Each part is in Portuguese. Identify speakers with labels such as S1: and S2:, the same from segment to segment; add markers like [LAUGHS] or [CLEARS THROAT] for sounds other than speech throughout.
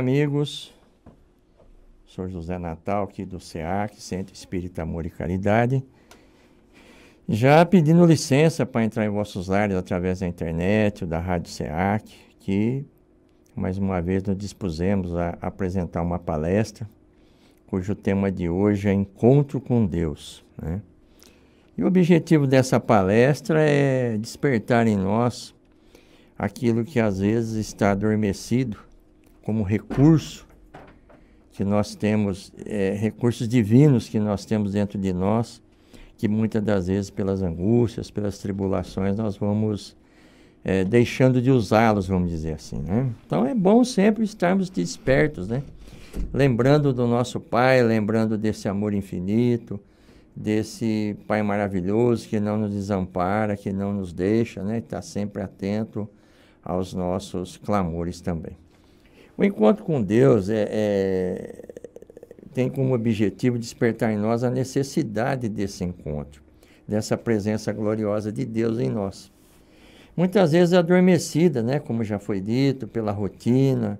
S1: amigos. Sou José Natal, aqui do SEAC, Centro Espírita Amor e Caridade. Já pedindo licença para entrar em vossos lares através da internet, da Rádio SEAC, que mais uma vez nos dispusemos a apresentar uma palestra cujo tema de hoje é Encontro com Deus. Né? E o objetivo dessa palestra é despertar em nós aquilo que às vezes está adormecido como recurso que nós temos, é, recursos divinos que nós temos dentro de nós, que muitas das vezes pelas angústias, pelas tribulações, nós vamos é, deixando de usá-los, vamos dizer assim, né? Então é bom sempre estarmos despertos, né? Lembrando do nosso Pai, lembrando desse amor infinito, desse Pai maravilhoso que não nos desampara, que não nos deixa, né? Está sempre atento aos nossos clamores também. O encontro com Deus é, é, tem como objetivo despertar em nós a necessidade desse encontro, dessa presença gloriosa de Deus em nós. Muitas vezes adormecida, né, como já foi dito, pela rotina,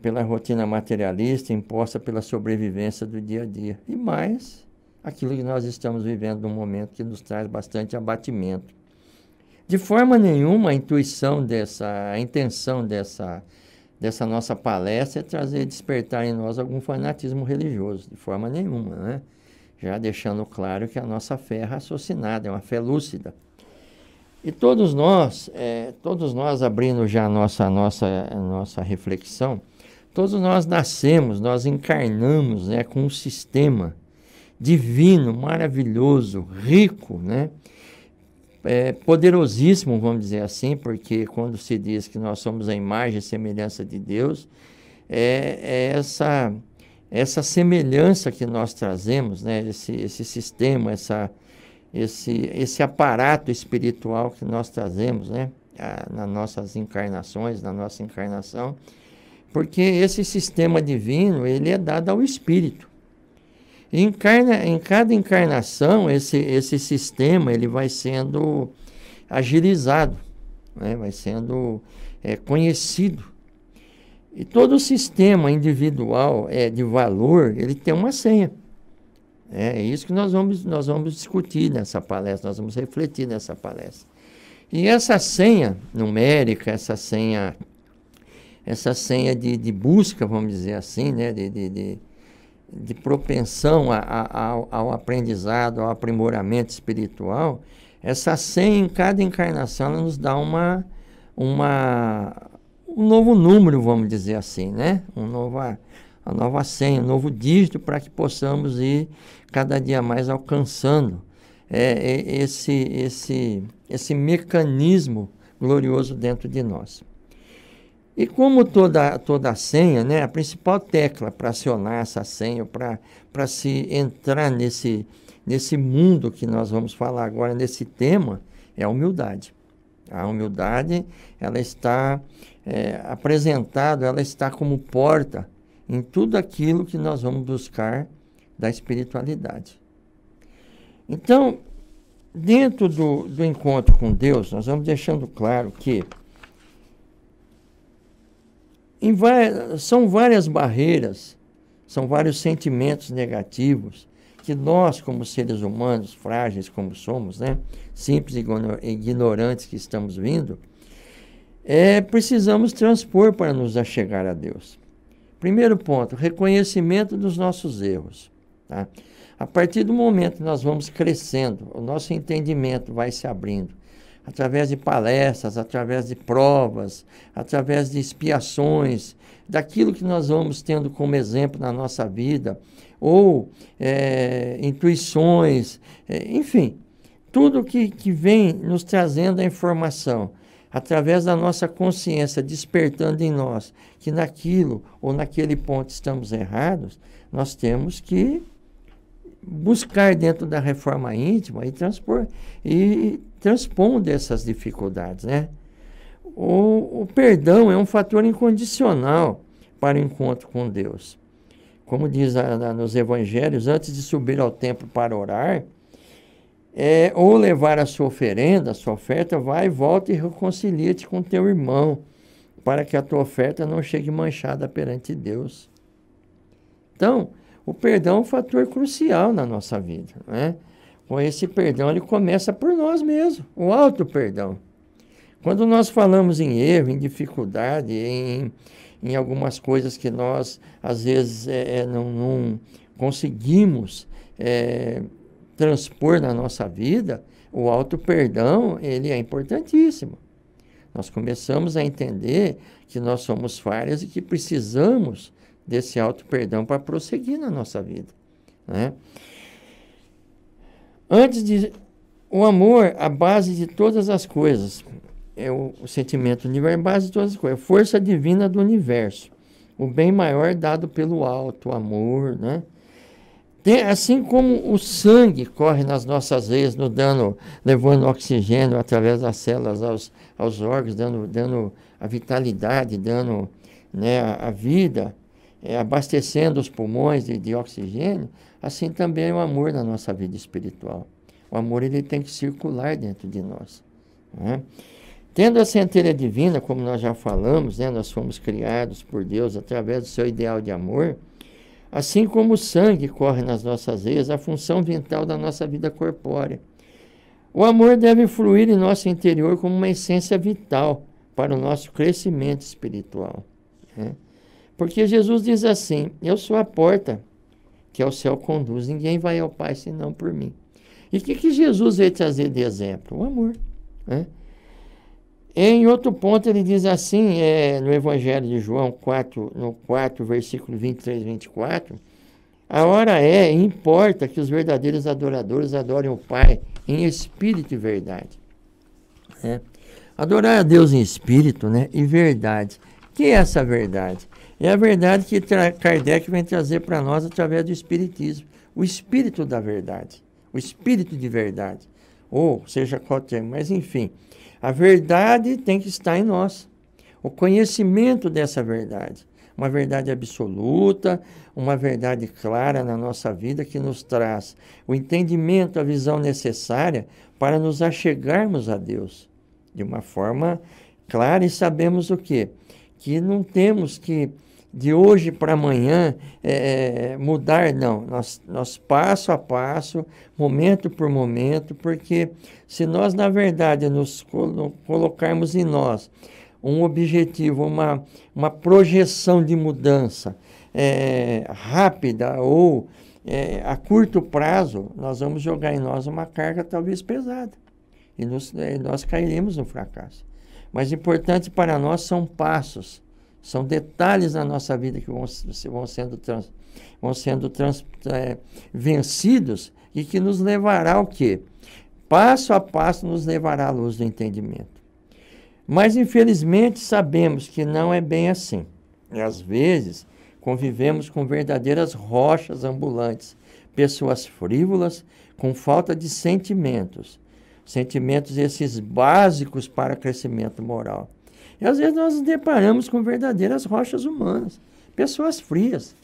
S1: pela rotina materialista imposta pela sobrevivência do dia a dia. E mais, aquilo que nós estamos vivendo num momento que nos traz bastante abatimento. De forma nenhuma, a intuição dessa, a intenção dessa dessa nossa palestra é trazer, despertar em nós algum fanatismo religioso, de forma nenhuma, né? Já deixando claro que a nossa fé é raciocinada, é uma fé lúcida. E todos nós, é, todos nós abrindo já a nossa, a nossa, a nossa reflexão, todos nós nascemos, nós encarnamos né, com um sistema divino, maravilhoso, rico, né? é, poderosíssimo, vamos dizer assim, porque quando se diz que nós somos a imagem e semelhança de Deus, é, é essa, essa semelhança que nós trazemos, né? esse, esse sistema, essa, esse, esse aparato espiritual que nós trazemos né? A, nas nossas encarnações, na nossa encarnação, porque esse sistema divino ele é dado ao Espírito. Encarna, em cada encarnação, esse, esse sistema ele vai sendo agilizado, né? vai sendo é, conhecido. E todo sistema individual é, de valor, ele tem uma senha. É, é isso que nós vamos, nós vamos discutir nessa palestra, nós vamos refletir nessa palestra. E essa senha numérica, essa senha, essa senha de, de busca, vamos dizer assim, né? de, de, de de propensão a, a, ao, ao aprendizado, ao aprimoramento espiritual, essa senha em cada encarnação ela nos dá uma, uma, um novo número, vamos dizer assim, né? Um nova, uma nova senha, um novo dígito para que possamos ir cada dia mais alcançando é, é esse, esse, esse mecanismo glorioso dentro de nós. E como toda, toda senha, né, a principal tecla para acionar essa senha, para se entrar nesse, nesse mundo que nós vamos falar agora, nesse tema, é a humildade. A humildade, ela está é, apresentada, ela está como porta em tudo aquilo que nós vamos buscar da espiritualidade. Então, dentro do, do encontro com Deus, nós vamos deixando claro que são várias barreiras, são vários sentimentos negativos que nós, como seres humanos, frágeis como somos, né, simples e ignorantes que estamos vindo, é, precisamos transpor para nos achegar a Deus. Primeiro ponto, reconhecimento dos nossos erros. Tá? A partir do momento que nós vamos crescendo, o nosso entendimento vai se abrindo, através de palestras, através de provas, através de expiações, daquilo que nós vamos tendo como exemplo na nossa vida, ou é, intuições, é, enfim, tudo que, que vem nos trazendo a informação, através da nossa consciência despertando em nós que naquilo ou naquele ponto estamos errados, nós temos que buscar dentro da reforma íntima e transpor e transpondo essas dificuldades, né? O, o perdão é um fator incondicional para o encontro com Deus. Como diz a, a, nos evangelhos, antes de subir ao templo para orar, é, ou levar a sua oferenda, a sua oferta, vai, volta e reconcilia-te com teu irmão, para que a tua oferta não chegue manchada perante Deus. Então, o perdão é um fator crucial na nossa vida, né? com esse perdão ele começa por nós mesmos, o alto perdão. Quando nós falamos em erro, em dificuldade, em, em algumas coisas que nós às vezes é, é, não, não, conseguimos é, transpor na nossa vida, o alto perdão ele é importantíssimo. Nós começamos a entender que nós somos falhas e que precisamos desse alto perdão para prosseguir na nossa vida, né? Antes de. O amor, a base de todas as coisas. É o, o sentimento é a base de todas as coisas. Força divina do universo. O bem maior dado pelo alto, o amor, né? Tem, assim como o sangue corre nas nossas veias, no dando, levando oxigênio através das células aos, aos órgãos, dando, dando a vitalidade, dando né, a, a vida, é, abastecendo os pulmões de, de oxigênio, assim também é o amor na nossa vida espiritual. O amor ele tem que circular dentro de nós. Né? Tendo a centelha divina, como nós já falamos, né, nós fomos criados por Deus através do seu ideal de amor, assim como o sangue corre nas nossas veias, a função vital da nossa vida corpórea. O amor deve fluir em nosso interior como uma essência vital para o nosso crescimento espiritual. Né? Porque Jesus diz assim: Eu sou a porta que ao céu conduz, ninguém vai ao Pai senão por mim. E o que, que Jesus veio trazer de exemplo? O amor. Né? Em outro ponto, ele diz assim, é, no Evangelho de João 4, no 4, versículo 23 e 24, a hora é importa que os verdadeiros adoradores adorem o Pai em espírito e verdade. É. Adorar a Deus em espírito né, e verdade. O que é essa verdade? É a verdade que Kardec vem trazer para nós através do Espiritismo. O espírito da verdade. O espírito de verdade. Ou seja qual termo, mas enfim. A verdade tem que estar em nós. O conhecimento dessa verdade. Uma verdade absoluta, uma verdade clara na nossa vida que nos traz o entendimento, a visão necessária para nos achegarmos a Deus de uma forma clara e sabemos o que? que não temos que de hoje para amanhã é, é, mudar, não. Nós, nós passo a passo, momento por momento, porque se nós, na verdade, nos colo colocarmos em nós um objetivo, uma, uma projeção de mudança é, rápida ou é, a curto prazo, nós vamos jogar em nós uma carga talvez pesada. E, nos, e nós cairemos no fracasso. Mas importante para nós são passos, são detalhes na nossa vida que vão, vão sendo, trans, vão sendo trans, é, vencidos e que nos levará ao quê? Passo a passo nos levará à luz do entendimento. Mas infelizmente sabemos que não é bem assim. E às vezes convivemos com verdadeiras rochas ambulantes, pessoas frívolas, com falta de sentimentos, Sentimentos esses básicos para crescimento moral. E às vezes nós nos deparamos com verdadeiras rochas humanas, pessoas frias,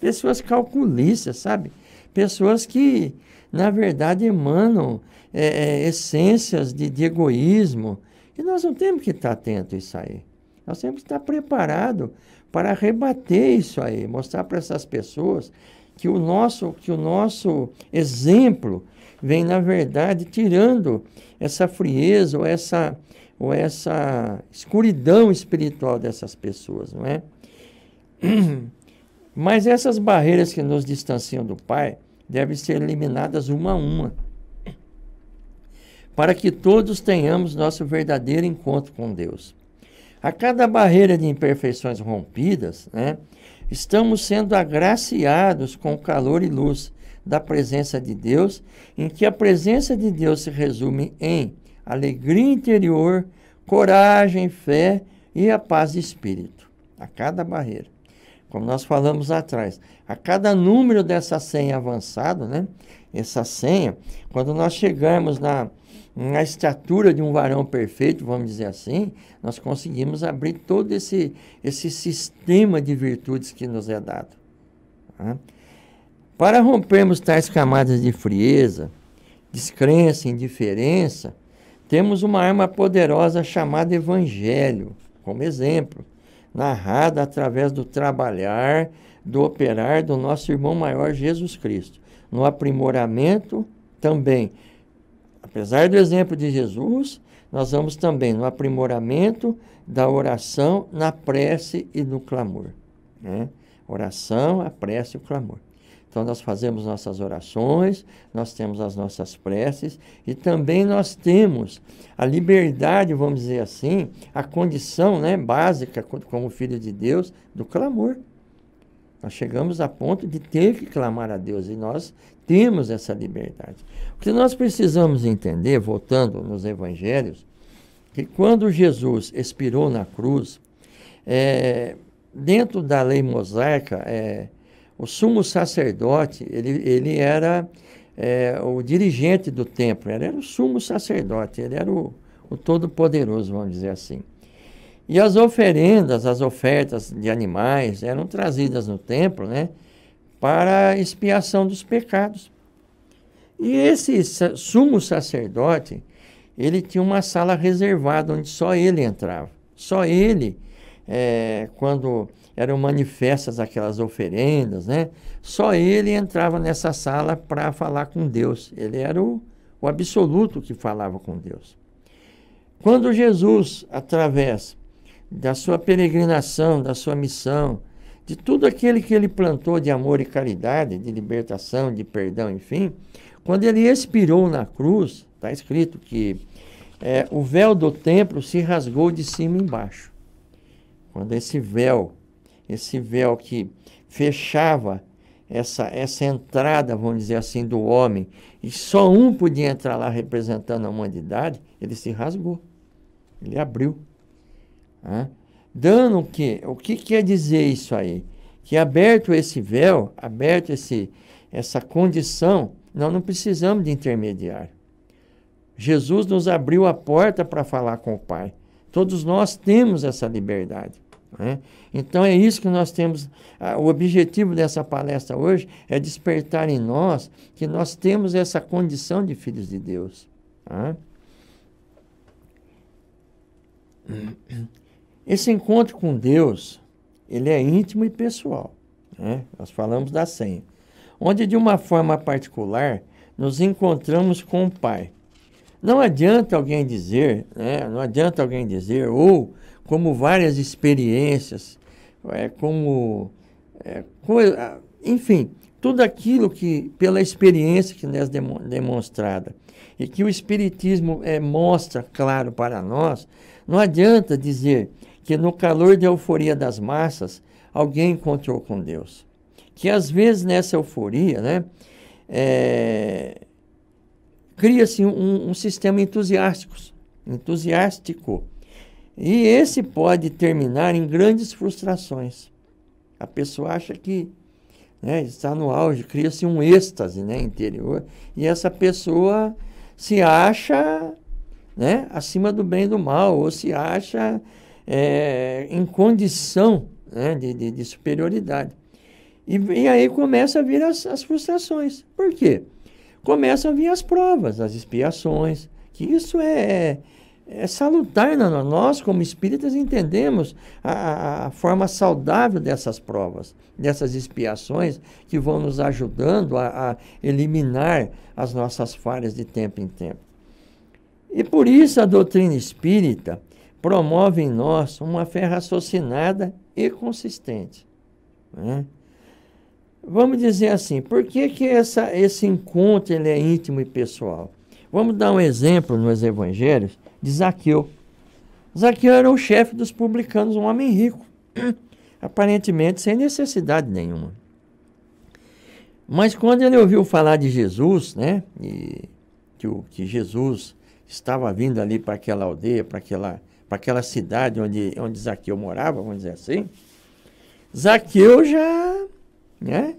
S1: pessoas calculistas, sabe? Pessoas que, na verdade, emanam é, é, essências de, de egoísmo. E nós não temos que estar atento a isso aí. Nós temos que estar preparado para rebater isso aí, mostrar para essas pessoas que o nosso, que o nosso exemplo vem, na verdade, tirando essa frieza ou essa, ou essa escuridão espiritual dessas pessoas, não é? [CLEARS THROAT] Mas essas barreiras que nos distanciam do Pai devem ser eliminadas uma a uma, para que todos tenhamos nosso verdadeiro encontro com Deus. A cada barreira de imperfeições rompidas, né, estamos sendo agraciados com calor e luz da presença de Deus, em que a presença de Deus se resume em alegria interior, coragem, fé e a paz de espírito. A cada barreira. Como nós falamos atrás, a cada número dessa senha avançado, né? Essa senha, quando nós chegamos na, na estatura de um varão perfeito, vamos dizer assim, nós conseguimos abrir todo esse, esse sistema de virtudes que nos é dado. Né? Para rompermos tais camadas de frieza, descrença, indiferença, temos uma arma poderosa chamada Evangelho, como exemplo, narrada através do trabalhar, do operar do nosso irmão maior Jesus Cristo, no aprimoramento também. Apesar do exemplo de Jesus, nós vamos também no aprimoramento da oração, na prece e no clamor. Né? Oração, a prece e o clamor. Então nós fazemos nossas orações, nós temos as nossas preces e também nós temos a liberdade, vamos dizer assim, a condição né, básica como filho de Deus do clamor. Nós chegamos a ponto de ter que clamar a Deus e nós temos essa liberdade. O que nós precisamos entender, voltando nos evangelhos, que quando Jesus expirou na cruz, é, dentro da lei mosaica, é, o sumo sacerdote, ele, ele era é, o dirigente do templo, ele era o sumo sacerdote, ele era o, o todo-poderoso, vamos dizer assim. E as oferendas, as ofertas de animais eram trazidas no templo, né? Para expiação dos pecados. E esse sumo sacerdote, ele tinha uma sala reservada onde só ele entrava. Só ele, é, quando eram manifestas aquelas oferendas, né? Só ele entrava nessa sala para falar com Deus. Ele era o, o absoluto que falava com Deus. Quando Jesus, através da sua peregrinação, da sua missão, de tudo aquele que ele plantou de amor e caridade, de libertação, de perdão, enfim, quando ele expirou na cruz, está escrito que é, o véu do templo se rasgou de cima embaixo. Quando esse véu esse véu que fechava essa, essa entrada, vamos dizer assim, do homem, e só um podia entrar lá representando a humanidade, ele se rasgou, ele abriu. Né? Dando o quê? O que quer dizer isso aí? Que aberto esse véu, aberto esse, essa condição, nós não precisamos de intermediário. Jesus nos abriu a porta para falar com o Pai. Todos nós temos essa liberdade. Né? Então é isso que nós temos. O objetivo dessa palestra hoje é despertar em nós que nós temos essa condição de filhos de Deus. Tá? Esse encontro com Deus, ele é íntimo e pessoal. Né? Nós falamos da senha. Onde de uma forma particular nos encontramos com o Pai. Não adianta alguém dizer, né? não adianta alguém dizer, ou como várias experiências, é, como. É, coisa, é, enfim, tudo aquilo que, pela experiência que nos é demonstrada, e que o Espiritismo é, mostra claro para nós, não adianta dizer que no calor da euforia das massas alguém encontrou com Deus. Que às vezes nessa euforia, né, é, cria-se um, um, sistema entusiástico, entusiástico e esse pode terminar em grandes frustrações. A pessoa acha que né, está no auge, cria-se um êxtase né, interior, e essa pessoa se acha né, acima do bem e do mal, ou se acha é, em condição né, de, de, de, superioridade. E, e, aí começa a vir as, as frustrações. Por quê? Começam a vir as provas, as expiações, que isso é, é salutar nós, como espíritas, entendemos a, a, forma saudável dessas provas, dessas expiações que vão nos ajudando a, a eliminar as nossas falhas de tempo em tempo. E por isso a doutrina espírita promove em nós uma fé raciocinada e consistente. Né? Vamos dizer assim, por que, que essa, esse encontro ele é íntimo e pessoal? Vamos dar um exemplo nos evangelhos de Zaqueu. Zaqueu era o chefe dos publicanos, um homem rico, [CLEARS THROAT] aparentemente sem necessidade nenhuma. Mas quando ele ouviu falar de Jesus, né, e que, o, que Jesus estava vindo ali para aquela aldeia, para aquela, para aquela cidade onde, onde Zaqueu morava, vamos dizer assim, Zaqueu já né,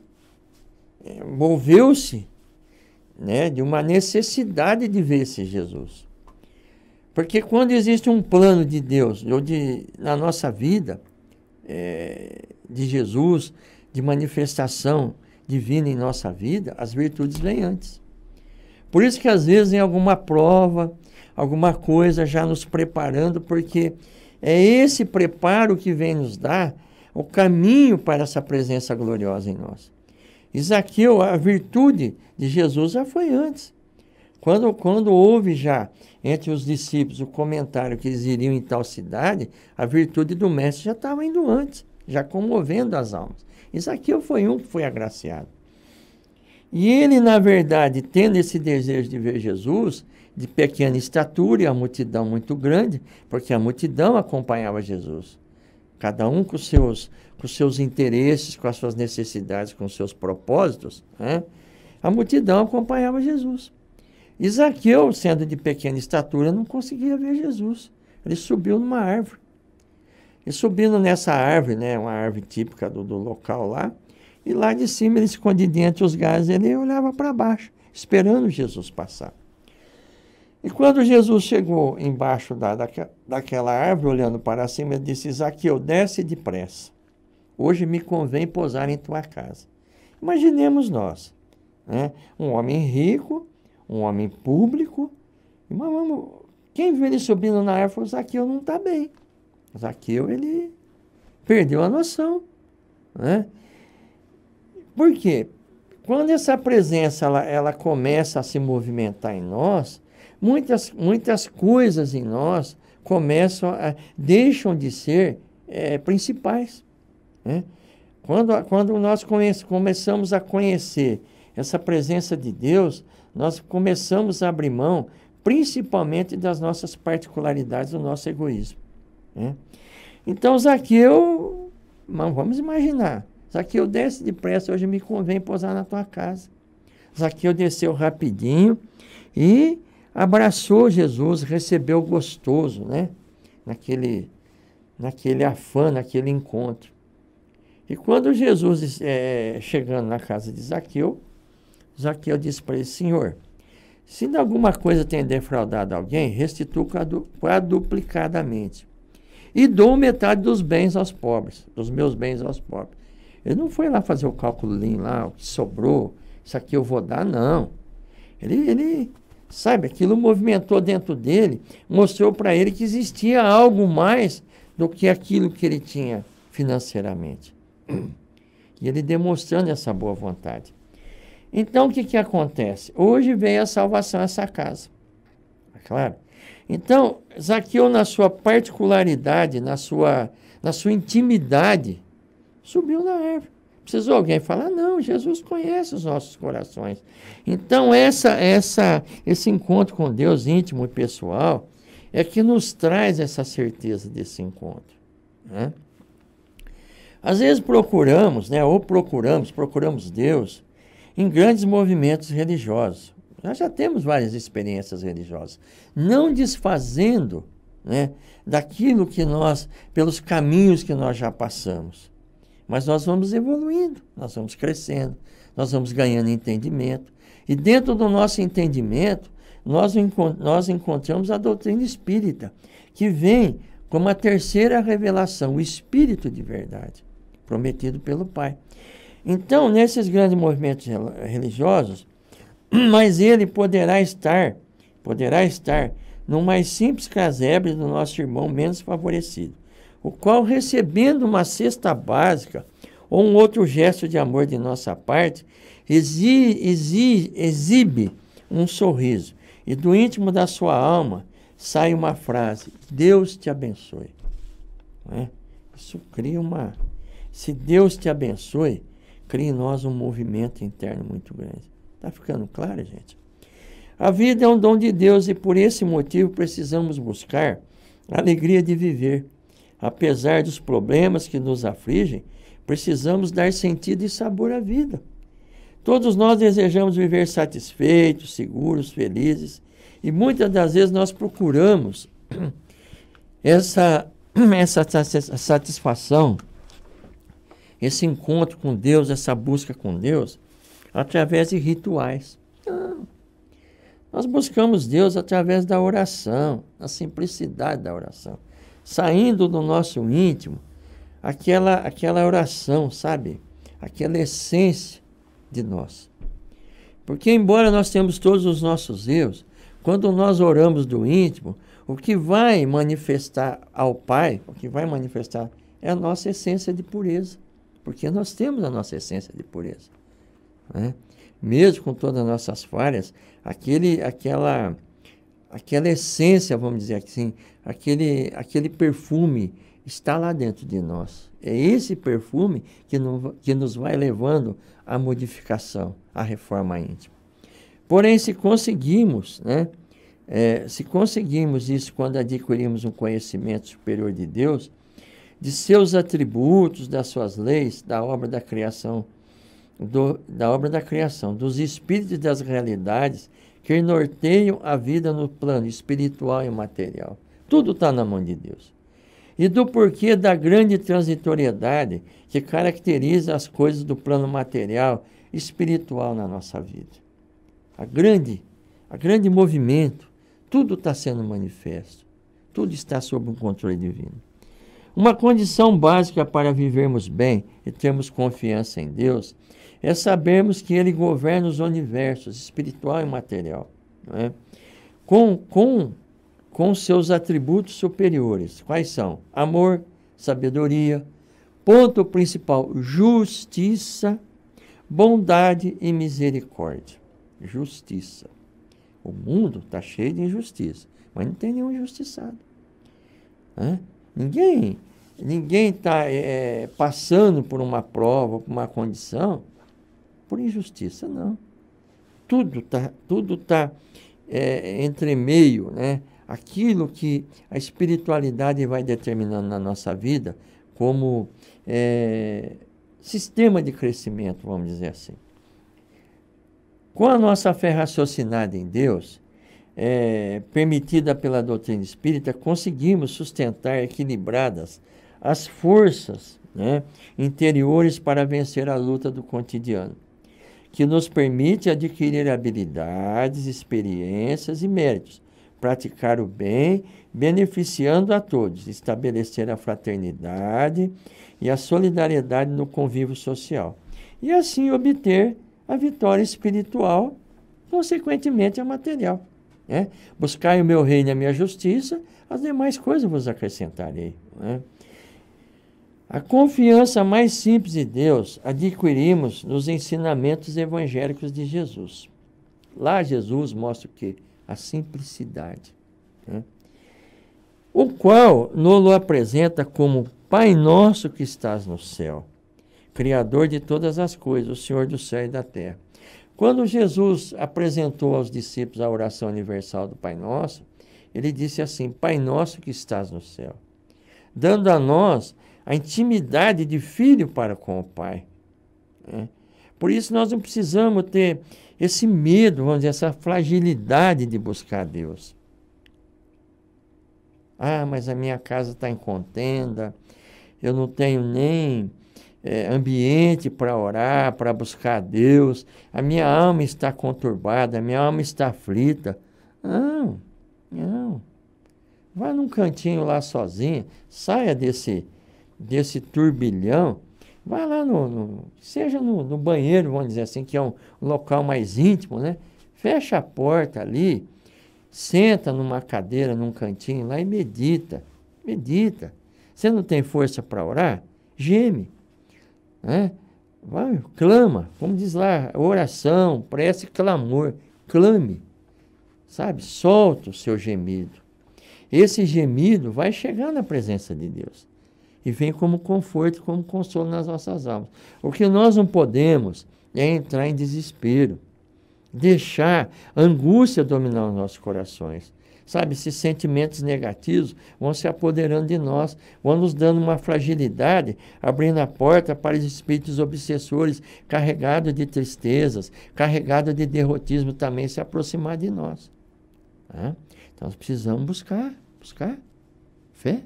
S1: envolveu-se eh, né, de uma necessidade de ver esse Jesus. Porque quando existe um plano de Deus, ou de, na nossa vida, é, de Jesus, de manifestação divina em nossa vida, as virtudes vêm antes. Por isso que às vezes em alguma prova, alguma coisa já nos preparando, porque é esse preparo que vem nos dar o caminho para essa presença gloriosa em nós. Isaqueu, a virtude de Jesus já foi antes. Quando, quando houve já entre os discípulos o comentário que eles iriam em tal cidade, a virtude do mestre já estava indo antes, já comovendo as almas. aqui foi um que foi agraciado. E ele, na verdade, tendo esse desejo de ver Jesus, de pequena estatura e a multidão muito grande, porque a multidão acompanhava Jesus. Cada um com seus, com seus interesses, com as suas necessidades, com seus propósitos. Né? A multidão acompanhava Jesus. Isaqueu, sendo de pequena estatura, não conseguia ver Jesus. Ele subiu numa árvore. E subindo nessa árvore, né, uma árvore típica do, do local lá, e lá de cima ele escondidinho entre os galhos, ele olhava para baixo, esperando Jesus passar. E quando Jesus chegou embaixo da, daquela, daquela árvore, olhando para cima, ele disse, Isaqueu, desce depressa. Hoje me convém pousar em tua casa. Imaginemos nós, né, um homem rico, um homem público. Mas vamos, quem viu ele subindo na árvore foi o Zaqueu, não está bem. Zaqueu, ele perdeu a noção. Né? Por quê? Quando essa presença ela, ela começa a se movimentar em nós, muitas, muitas coisas em nós começam a, deixam de ser é, principais. Né? Quando, quando nós conhece, começamos a conhecer essa presença de Deus, nós começamos a abrir mão principalmente das nossas particularidades, do nosso egoísmo. Né? Então, Zaqueu, vamos imaginar, Zaqueu desce depressa, hoje me convém pousar na tua casa. Zaqueu desceu rapidinho e abraçou Jesus, recebeu gostoso, né? Naquele, naquele afã, naquele encontro. E quando Jesus, é, chegando na casa de Zaqueu, Zaqueu disse para ele, senhor, se de alguma coisa tenho defraudado alguém, restituo quadruplicadamente. E dou metade dos bens aos pobres, dos meus bens aos pobres. Ele não foi lá fazer o cálculo lá, o que sobrou, isso aqui eu vou dar, não. Ele, ele sabe, aquilo movimentou dentro dele, mostrou para ele que existia algo mais do que aquilo que ele tinha financeiramente. [CLEARS THROAT] E ele demonstrando essa boa vontade. Então, o que, que acontece? Hoje veio a salvação a essa casa. Tá claro? Então, Zaqueu, na sua particularidade, na sua, na sua intimidade, subiu na árvore. Precisou alguém falar? Não, Jesus conhece os nossos corações. Então, essa, essa, esse encontro com Deus íntimo e pessoal é que nos traz essa certeza desse encontro. Né? Às vezes procuramos, né, ou procuramos, procuramos Deus em grandes movimentos religiosos. Nós já temos várias experiências religiosas. Não desfazendo né, daquilo que nós, pelos caminhos que nós já passamos. Mas nós vamos evoluindo, nós vamos crescendo, nós vamos ganhando entendimento. E dentro do nosso entendimento, nós, encont nós encontramos a doutrina espírita, que vem como a terceira revelação, o Espírito de verdade, prometido pelo Pai. Então, nesses grandes movimentos religiosos, [CLEARS THROAT] mas ele poderá estar, poderá estar no mais simples casebre do nosso irmão menos favorecido, o qual, recebendo uma cesta básica ou um outro gesto de amor de nossa parte, exi exi exibe um sorriso e do íntimo da sua alma sai uma frase: Deus te abençoe. É? Isso cria uma. Se Deus te abençoe, cria em nós um movimento interno muito grande. Está ficando claro, gente? A vida é um dom de Deus e por esse motivo precisamos buscar a alegria de viver. Apesar dos problemas que nos afligem, precisamos dar sentido e sabor à vida. Todos nós desejamos viver satisfeitos, seguros, felizes e muitas das vezes nós procuramos [CLEARS THROAT] essa, [CLEARS THROAT] essa satisfação esse encontro com Deus, essa busca com Deus, através de rituais. Não. Ah, nós buscamos Deus através da oração, a simplicidade da oração, saindo do nosso íntimo aquela aquela oração, sabe? Aquela essência de nós. Porque embora nós tenhamos todos os nossos erros, quando nós oramos do íntimo, o que vai manifestar ao Pai, o que vai manifestar é a nossa essência de pureza porque nós temos a nossa essência de pureza. Né? Mesmo com todas as nossas falhas, aquele, aquela, aquela essência, vamos dizer assim, aquele, aquele perfume está lá dentro de nós. É esse perfume que, não, que nos vai levando à modificação, à reforma íntima. Porém, se conseguimos, né, é, se conseguimos isso quando adquirimos um conhecimento superior de Deus, de seus atributos, das suas leis, da obra da criação, do, da obra da criação, dos espíritos e das realidades que norteiam a vida no plano espiritual e material. Tudo está na mão de Deus. E do porquê da grande transitoriedade que caracteriza as coisas do plano material e espiritual na nossa vida. A grande, a grande movimento, tudo está sendo manifesto, tudo está sob o um controle divino. Uma condição básica para vivermos bem e termos confiança em Deus é sabermos que Ele governa os universos, espiritual e material, é? com, com, com seus atributos superiores. Quais são? Amor, sabedoria, ponto principal, justiça, bondade e misericórdia. Justiça. O mundo está cheio de injustiça, mas não tem nenhum injustiçado. é? Ninguém ninguém está é, eh, passando por uma prova, por uma condição, por injustiça, não. Tudo está tudo tá, é, entre meio, né? Aquilo que a espiritualidade vai determinando na nossa vida como é, sistema de crescimento, vamos dizer assim. Com a nossa fé raciocinada em Deus, é, permitida pela doutrina espírita, conseguimos sustentar equilibradas as forças né, interiores para vencer a luta do cotidiano, que nos permite adquirir habilidades, experiências e méritos, praticar o bem, beneficiando a todos, estabelecer a fraternidade e a solidariedade no convívio social, e assim obter a vitória espiritual, consequentemente a material. Né? Buscai o meu reino e a minha justiça, as demais coisas vos acrescentarei. Né? A confiança mais simples de Deus adquirimos nos ensinamentos evangélicos de Jesus. Lá Jesus mostra o que? A simplicidade. Né? O qual Nolo apresenta como Pai nosso que estás no céu, Criador de todas as coisas, o Senhor do céu e da terra. Quando Jesus apresentou aos discípulos a oração universal do Pai Nosso, ele disse assim: Pai Nosso que estás no céu, dando a nós a intimidade de filho para com o Pai. Né? Por isso nós não precisamos ter esse medo, vamos dizer, essa fragilidade de buscar Deus. Ah, mas a minha casa está em contenda, eu não tenho nem é, ambiente para orar, para buscar a Deus. A minha alma está conturbada, a minha alma está aflita. Não, não. Vá num cantinho lá sozinha, saia desse, desse turbilhão, vá lá no, no seja no, no, banheiro, vamos dizer assim, que é um local mais íntimo, né? Fecha a porta ali, senta numa cadeira, num cantinho lá e medita, medita. Você não tem força para orar? Geme. Né? Vai, clama, como diz lá, oração, prece, clamor, clame, sabe? Solta o seu gemido. Esse gemido vai chegar na presença de Deus e vem como conforto, como consolo nas nossas almas. O que nós não podemos é entrar em desespero, deixar angústia dominar os nossos corações sabe, esses sentimentos negativos vão se apoderando de nós, vão nos dando uma fragilidade, abrindo a porta para os espíritos obsessores carregados de tristezas, carregados de derrotismo também se aproximar de nós. Então nós precisamos buscar, buscar fé,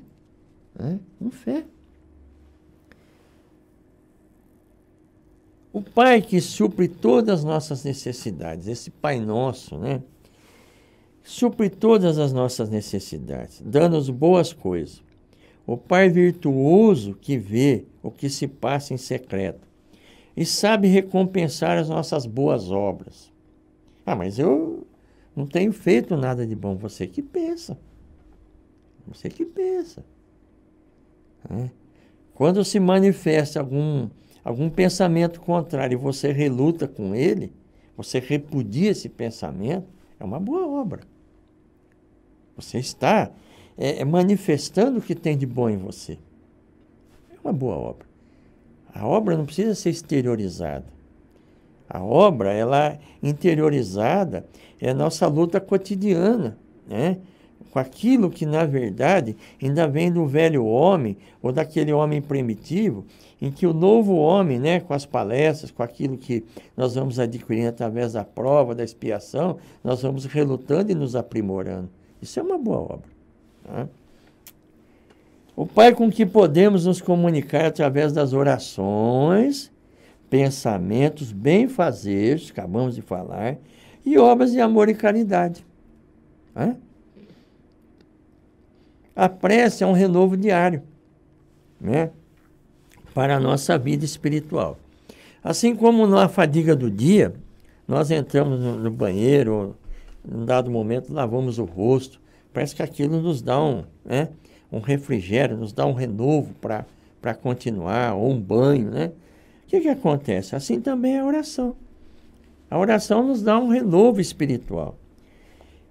S1: né? com fé. O Pai que supre todas as nossas necessidades, esse Pai Nosso, né? supre todas as nossas necessidades, dando-nos boas coisas. O Pai virtuoso que vê o que se passa em secreto e sabe recompensar as nossas boas obras. Ah, mas eu não tenho feito nada de bom. Você que pensa. Você que pensa. É. Quando se manifesta algum, algum pensamento contrário e você reluta com ele, você repudia esse pensamento, é uma boa obra. Você está é, é, manifestando o que tem de bom em você. É uma boa obra. A obra não precisa ser exteriorizada. A obra, ela interiorizada, é a nossa luta cotidiana, né? com aquilo que, na verdade, ainda vem do velho homem ou daquele homem primitivo, em que o novo homem, né, com as palestras, com aquilo que nós vamos adquirindo através da prova, da expiação, nós vamos relutando e nos aprimorando. Isso é uma boa obra. Né? O Pai com que podemos nos comunicar através das orações, pensamentos, bem-fazeres, acabamos de falar, e obras de amor e caridade. Né? A prece é um renovo diário né? para a nossa vida espiritual. Assim como na fadiga do dia, nós entramos no banheiro, num dado momento lavamos o rosto. Parece que aquilo nos dá um, né, um refrigério, nos dá um renovo para continuar, ou um banho, né? O que, que acontece? Assim também é a oração. A oração nos dá um renovo espiritual.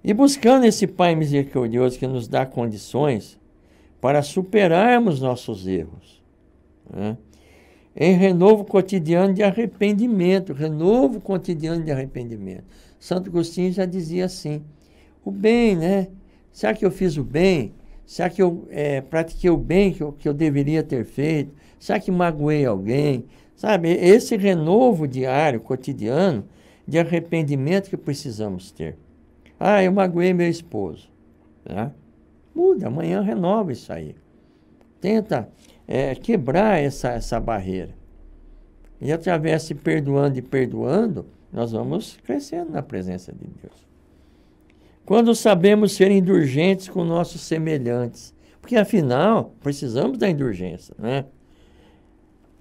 S1: E buscando esse Pai misericordioso que nos dá condições para superarmos nossos erros. Né? Em renovo cotidiano de arrependimento, renovo cotidiano de arrependimento. Santo Agostinho já dizia assim: o bem, né? Será que eu fiz o bem? Será que eu é, pratiquei o bem que eu, que eu deveria ter feito? Será que magoei alguém? Sabe, esse renovo diário, cotidiano, de arrependimento que precisamos ter. Ah, eu magoei meu esposo. Né? Muda, amanhã renova isso aí. Tenta é, quebrar essa, essa barreira. E através de perdoando e perdoando, nós vamos crescendo na presença de Deus. Quando sabemos ser indulgentes com nossos semelhantes, porque afinal precisamos da indulgência, né?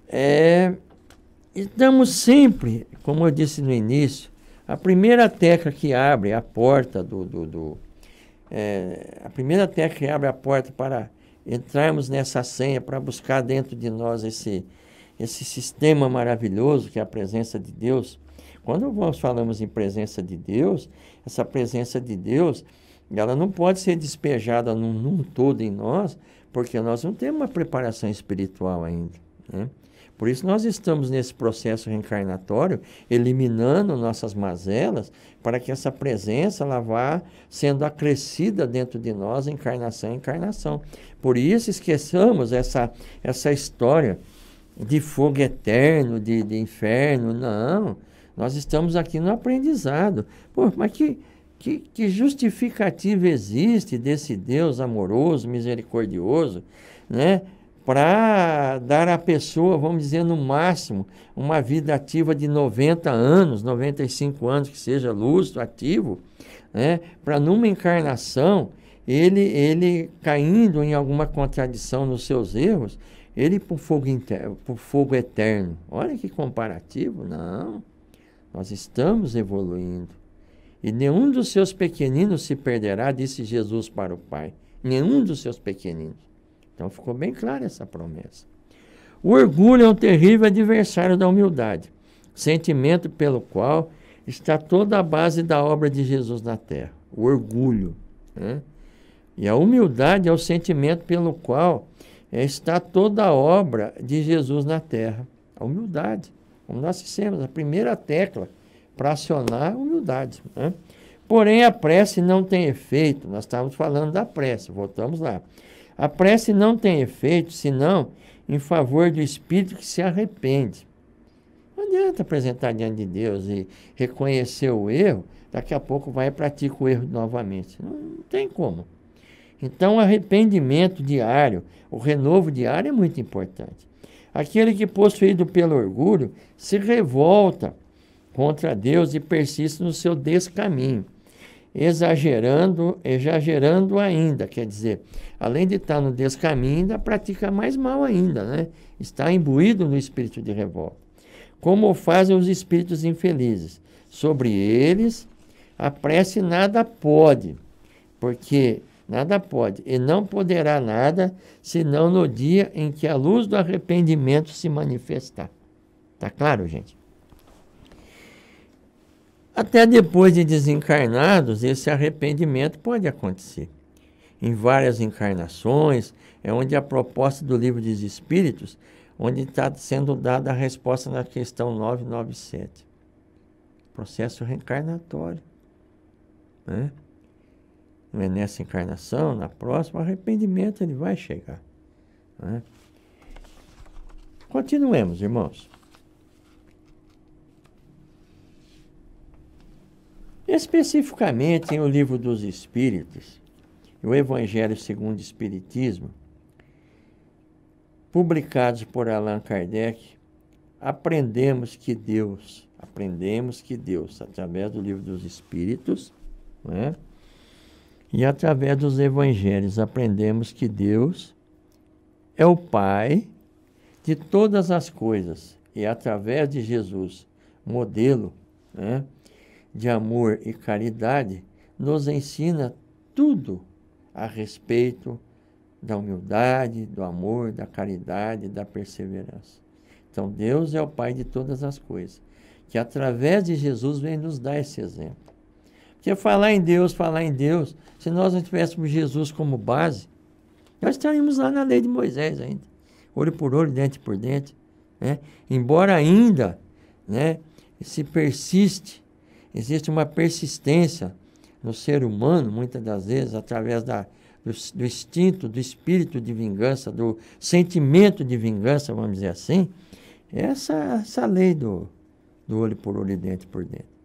S1: É, estamos sempre, como eu disse no início, a primeira tecla que abre a porta do, do, do é, a primeira tecla que abre a porta para entrarmos nessa senha, para buscar dentro de nós esse, esse sistema maravilhoso que é a presença de Deus, quando nós falamos em presença de Deus, essa presença de Deus, ela não pode ser despejada num, num todo em nós, porque nós não temos uma preparação espiritual ainda. Né? Por isso nós estamos nesse processo reencarnatório, eliminando nossas mazelas, para que essa presença ela vá sendo acrescida dentro de nós, encarnação em encarnação. Por isso esqueçamos essa, essa história de fogo eterno, de, de inferno, não. Nós estamos aqui no aprendizado. Pô, mas que, que, que justificativa existe desse Deus amoroso, misericordioso, né? Para dar à pessoa, vamos dizer, no máximo, uma vida ativa de 90 anos, 95 anos, que seja lúcido, ativo, né? para numa encarnação, ele, ele caindo em alguma contradição nos seus erros, ele por fogo, inter... por fogo eterno. Olha que comparativo, não. Nós estamos evoluindo. E nenhum dos seus pequeninos se perderá, disse Jesus para o Pai. Nenhum dos seus pequeninos. Então ficou bem clara essa promessa. O orgulho é um terrível adversário da humildade, sentimento pelo qual está toda a base da obra de Jesus na terra. O orgulho. Né? E a humildade é o sentimento pelo qual está toda a obra de Jesus na terra. A humildade como nós fizemos, a primeira tecla para acionar é a humildade. Né? Porém, a prece não tem efeito. Nós estávamos falando da prece, voltamos lá. A prece não tem efeito, senão em favor do espírito que se arrepende. Não adianta apresentar diante de Deus e reconhecer o erro, daqui a pouco vai e pratica o erro novamente. Não, não tem como. Então, o arrependimento diário, o renovo diário é muito importante. Aquele que, possuído pelo orgulho, se revolta contra Deus e persiste no seu descaminho, exagerando, exagerando ainda, quer dizer, além de estar no descaminho, ainda pratica mais mal ainda, né? Está imbuído no espírito de revolta. Como fazem os espíritos infelizes? Sobre eles, a prece nada pode, porque Nada pode e não poderá nada, senão no dia em que a luz do arrependimento se manifestar. Tá claro, gente? Até depois de desencarnados, esse arrependimento pode acontecer. Em várias encarnações, é onde a proposta do livro dos Espíritos, onde está sendo dada a resposta na questão 997. Processo reencarnatório. Né? não é nessa encarnação, na próxima, arrependimento ele vai chegar. Né? Continuemos, irmãos. Especificamente em O Livro dos Espíritos, o Evangelho segundo o Espiritismo, publicados por Allan Kardec, aprendemos que Deus, aprendemos que Deus, através do Livro dos Espíritos, né, e através dos evangelhos aprendemos que Deus é o Pai de todas as coisas e através de Jesus, modelo né, de amor e caridade, nos ensina tudo a respeito da humildade, do amor, da caridade, da perseverança. Então, Deus é o Pai de todas as coisas, que através de Jesus vem nos dar esse exemplo. Que falar em Deus, falar em Deus. Se nós não tivéssemos Jesus como base, nós estaríamos lá na lei de Moisés ainda. Olho por olho, dente por dente. Né? Embora ainda né, se persiste, existe uma persistência no ser humano, muitas das vezes, através da, do, do instinto, do espírito de vingança, do sentimento de vingança, vamos dizer assim, essa, essa lei do, do olho por olho e dente por dente.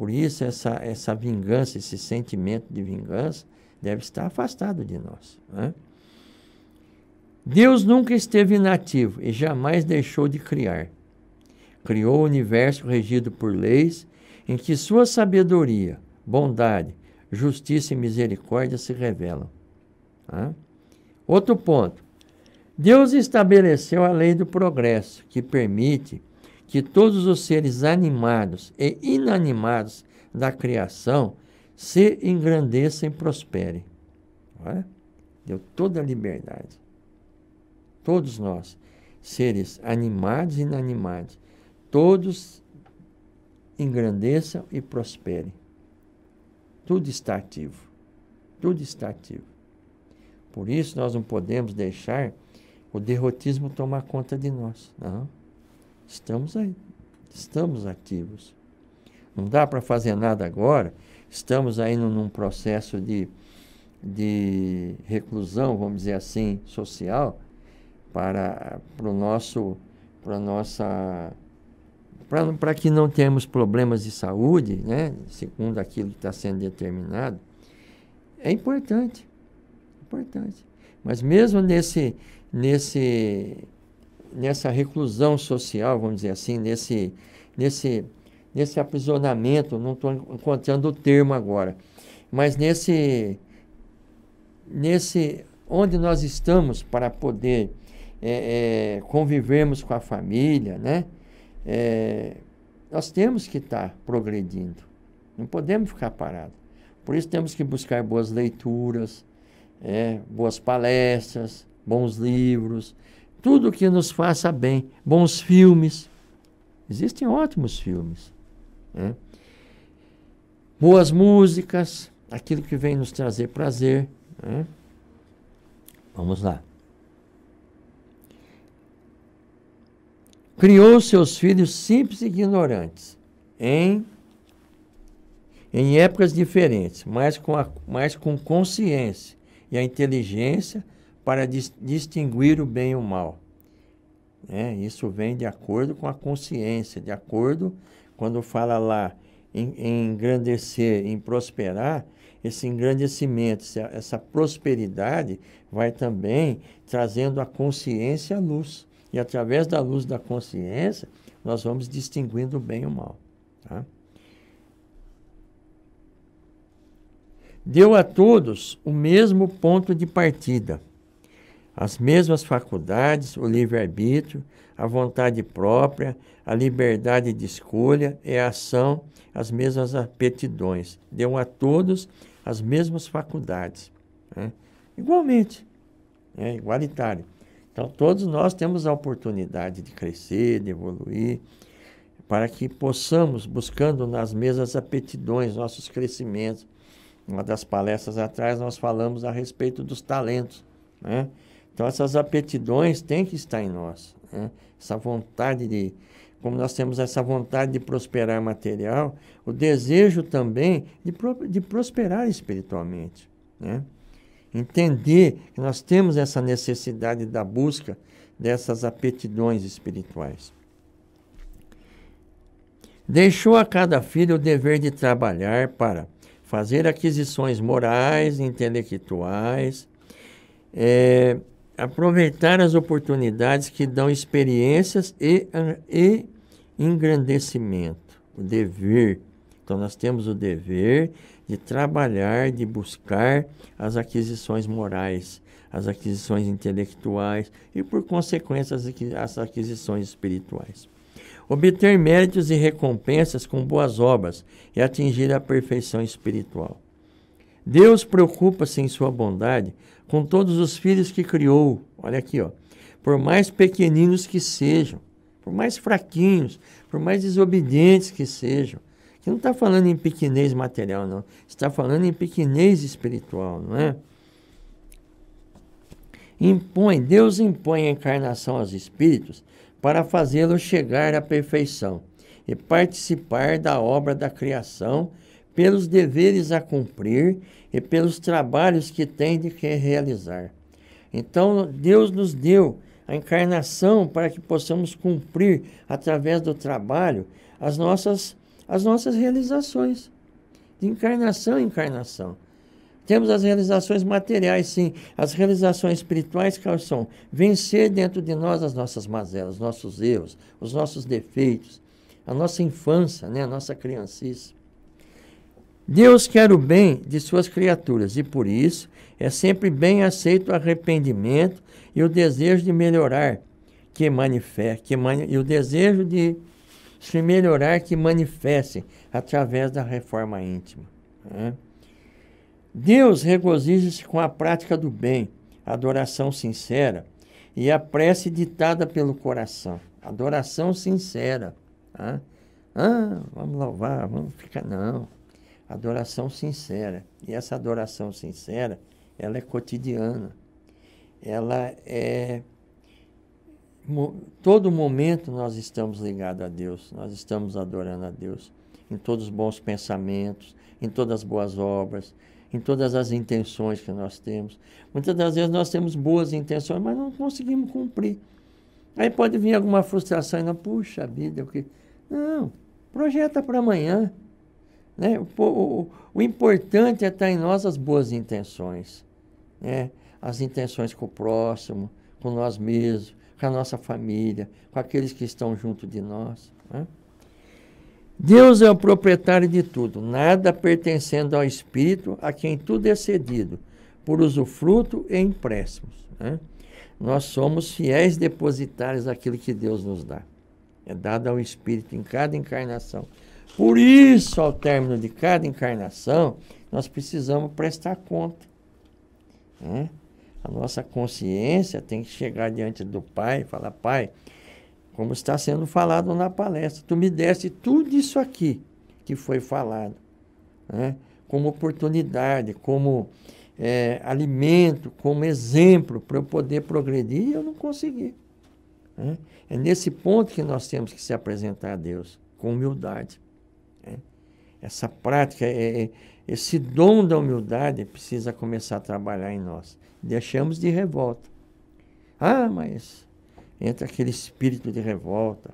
S1: Por isso, essa, essa vingança, esse sentimento de vingança, deve estar afastado de nós. Né? Deus nunca esteve inativo e jamais deixou de criar. Criou o universo regido por leis em que sua sabedoria, bondade, justiça e misericórdia se revelam. Né? Outro ponto. Deus estabeleceu a lei do progresso, que permite que todos os seres animados e inanimados da criação se engrandeçam e prosperem. É? Deu toda a liberdade. Todos nós, seres animados e inanimados, todos engrandeçam e prosperem. Tudo está ativo. Tudo está ativo. Por isso nós não podemos deixar o derrotismo tomar conta de nós. Não. Estamos aí, estamos ativos. Não dá para fazer nada agora, estamos aí num processo de, de reclusão, vamos dizer assim, social, para, para o nosso, para a nossa para, para que não tenhamos problemas de saúde, né, segundo aquilo que está sendo determinado, é importante, importante. Mas mesmo nesse, nesse nessa reclusão social, vamos dizer assim, nesse, nesse, nesse aprisionamento, não estou encontrando o termo agora, mas nesse, nesse onde nós estamos para poder é, é, convivermos com a família, né? É, nós temos que estar tá progredindo, não podemos ficar parados. Por isso temos que buscar boas leituras, é, boas palestras, bons livros, tudo que nos faça bem, bons filmes. Existem ótimos filmes. Né? Boas músicas, aquilo que vem nos trazer prazer. Né? Vamos lá. Criou seus filhos simples e ignorantes, em, em épocas diferentes, mas com, a, mas com consciência e a inteligência para dis distinguir o bem e o mal. É, isso vem de acordo com a consciência, de acordo quando fala lá em, em engrandecer, em prosperar, esse engrandecimento, essa prosperidade vai também trazendo a consciência à luz. E através da luz da consciência, nós vamos distinguindo o bem e o mal. Tá? Deu a todos o mesmo ponto de partida as mesmas faculdades, o livre-arbítrio, a vontade própria, a liberdade de escolha e a ação, as mesmas aptidões. Deu a todos as mesmas faculdades. Né? Igualmente, né? igualitário. Então, todos nós temos a oportunidade de crescer, de evoluir, para que possamos, buscando nas mesmas aptidões, nossos crescimentos. Uma das palestras atrás, nós falamos a respeito dos talentos. Né? Então, essas aptidões têm que estar em nós. Né? Essa vontade de. Como nós temos essa vontade de prosperar material, o desejo também de, de prosperar espiritualmente. Né? Entender que nós temos essa necessidade da busca dessas aptidões espirituais. Deixou a cada filho o dever de trabalhar para fazer aquisições morais, intelectuais, é, aproveitar as oportunidades que dão experiências e, ah, e engrandecimento, o dever. Então, nós temos o dever de trabalhar, de buscar as aquisições morais, as aquisições intelectuais e, por consequência, as aquisições espirituais. Obter méritos e recompensas com boas obras e atingir a perfeição espiritual. Deus preocupa-se em sua bondade com todos os filhos que criou. Olha aqui, ó. Por mais pequeninos que sejam, por mais fraquinhos, por mais desobedientes que sejam. Que não está falando em pequenez material, não. Está falando em pequenez espiritual, não é? Impõe, Deus impõe a encarnação aos espíritos para fazê-los chegar à perfeição e participar da obra da criação pelos deveres a cumprir e pelos trabalhos que tem de que realizar. Então, Deus nos deu a encarnação para que possamos cumprir, através do trabalho, as nossas, as nossas realizações, de encarnação em encarnação. Temos as realizações materiais, sim. As realizações espirituais, que são? Vencer dentro de nós as nossas mazelas, os nossos erros, os nossos defeitos, a nossa infância, né? a nossa criancice. Deus quer o bem de suas criaturas e por isso é sempre bem aceito o arrependimento e o desejo de melhorar que manifesta, que mani e o desejo de se melhorar que manifeste através da reforma íntima. Né? Deus regozija-se com a prática do bem, adoração sincera e a prece ditada pelo coração, adoração sincera. Né? Ah, vamos louvar, vamos ficar não. Adoração sincera. E essa adoração sincera, ela é cotidiana. Ela é todo momento nós estamos ligados a Deus, nós estamos adorando a Deus em todos os bons pensamentos, em todas as boas obras, em todas as intenções que nós temos. Muitas das vezes nós temos boas intenções, mas não conseguimos cumprir. Aí pode vir alguma frustração e não, puxa vida, eu que não, projeta para amanhã. Né? O, o, o, importante é estar em nós as boas intenções, né? as intenções com o próximo, com nós mesmos, com a nossa família, com aqueles que estão junto de nós. Né? Deus é o proprietário de tudo, nada pertencendo ao Espírito, a quem tudo é cedido, por usufruto e empréstimos. Né? Nós somos fiéis depositários daquilo que Deus nos dá. É dado ao Espírito em cada encarnação por isso, ao término de cada encarnação, nós precisamos prestar conta. Né? A nossa consciência tem que chegar diante do Pai e falar: Pai, como está sendo falado na palestra, tu me deste tudo isso aqui que foi falado, né? como oportunidade, como é, alimento, como exemplo para eu poder progredir, e eu não consegui. Né? É nesse ponto que nós temos que se apresentar a Deus, com humildade essa prática, é, é, esse dom da humildade precisa começar a trabalhar em nós. Deixamos de revolta. Ah, mas entra aquele espírito de revolta.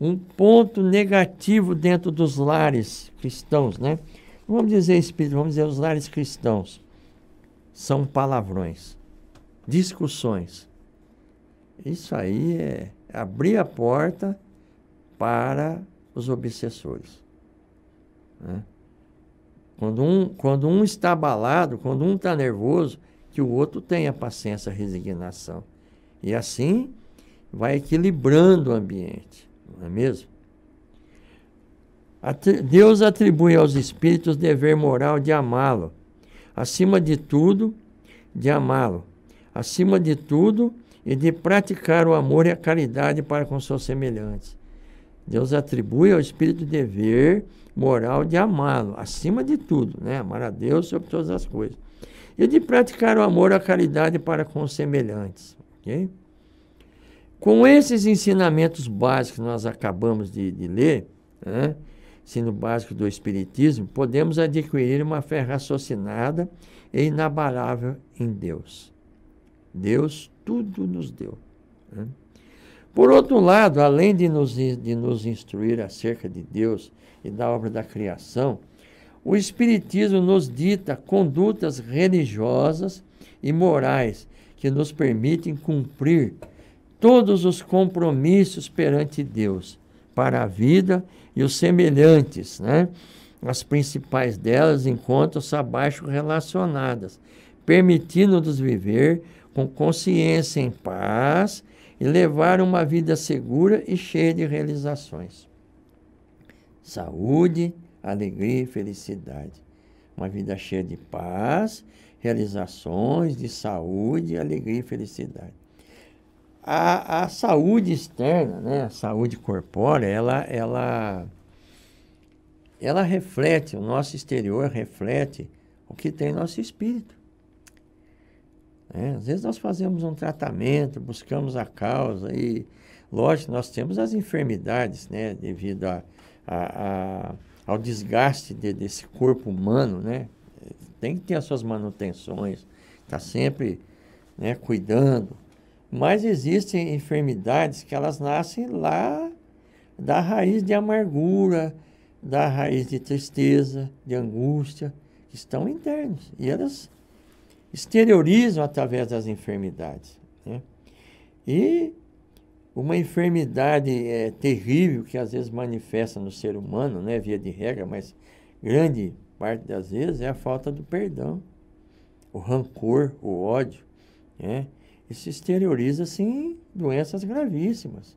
S1: Um ponto negativo dentro dos lares cristãos, né? vamos dizer espírito, vamos dizer os lares cristãos. São palavrões, discussões. Isso aí é abrir a porta para os obsessores. Né? Quando, um, quando um está abalado, quando um está nervoso, que o outro tenha paciência, resignação. E assim vai equilibrando o ambiente, não é mesmo? Deus atribui aos espíritos dever moral de amá-lo. Acima de tudo, de amá-lo. Acima de tudo, e de praticar o amor e a caridade para com seus semelhantes. Deus atribui ao espírito o dever moral de amá-lo, acima de tudo, né? Amar a Deus sobre todas as coisas. E de praticar o amor, a caridade para com os semelhantes, ok? Com esses ensinamentos básicos que nós acabamos de, de ler, né? ensino básico do Espiritismo, podemos adquirir uma fé raciocinada e inabalável em Deus. Deus tudo nos deu. Né? Por outro lado, além de nos, de nos instruir acerca de Deus e da obra da criação, o Espiritismo nos dita condutas religiosas e morais que nos permitem cumprir todos os compromissos perante Deus para a vida e os semelhantes, né? As principais delas encontram-se abaixo relacionadas, permitindo-nos viver com consciência em paz e levar uma vida segura e cheia de realizações. Saúde, alegria e felicidade. Uma vida cheia de paz, realizações, de saúde, alegria e felicidade. A, a saúde externa, né, a saúde corpórea, ela, ela, ela reflete, o nosso exterior reflete o que tem nosso espírito. Né? Às vezes nós fazemos um tratamento, buscamos a causa e, lógico, nós temos as enfermidades, né? Devido a, a, a ao desgaste de, desse corpo humano, né? Tem que ter as suas manutenções, está sempre né, cuidando. Mas existem enfermidades que elas nascem lá da raiz de amargura, da raiz de tristeza, de angústia, que estão internos. E elas exteriorizam através das enfermidades. Né? E uma enfermidade é, terrível que às vezes manifesta no ser humano, né, via de regra, mas grande parte das vezes é a falta do perdão, o rancor, o ódio, né? Isso exterioriza assim doenças gravíssimas,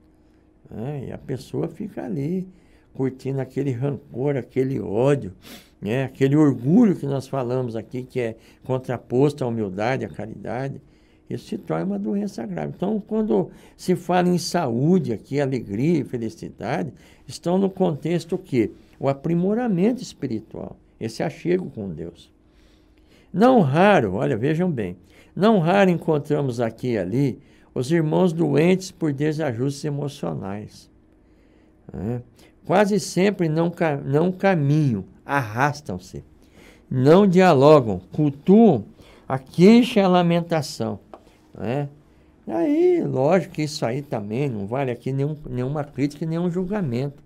S1: né? E a pessoa fica ali curtindo aquele rancor, aquele ódio, né? aquele orgulho que nós falamos aqui, que é contraposto à humildade, à caridade, isso se torna uma doença grave. Então, quando se fala em saúde aqui, alegria e felicidade, estão no contexto que o aprimoramento espiritual, esse achego com Deus. Não raro, olha, vejam bem, não raro encontramos aqui e ali os irmãos doentes por desajustes emocionais. Né? Quase sempre não, não caminham, arrastam-se. Não dialogam, cultuam a queixa e a lamentação. Né? Aí, lógico que isso aí também não vale aqui nenhum, nenhuma crítica, nenhum julgamento.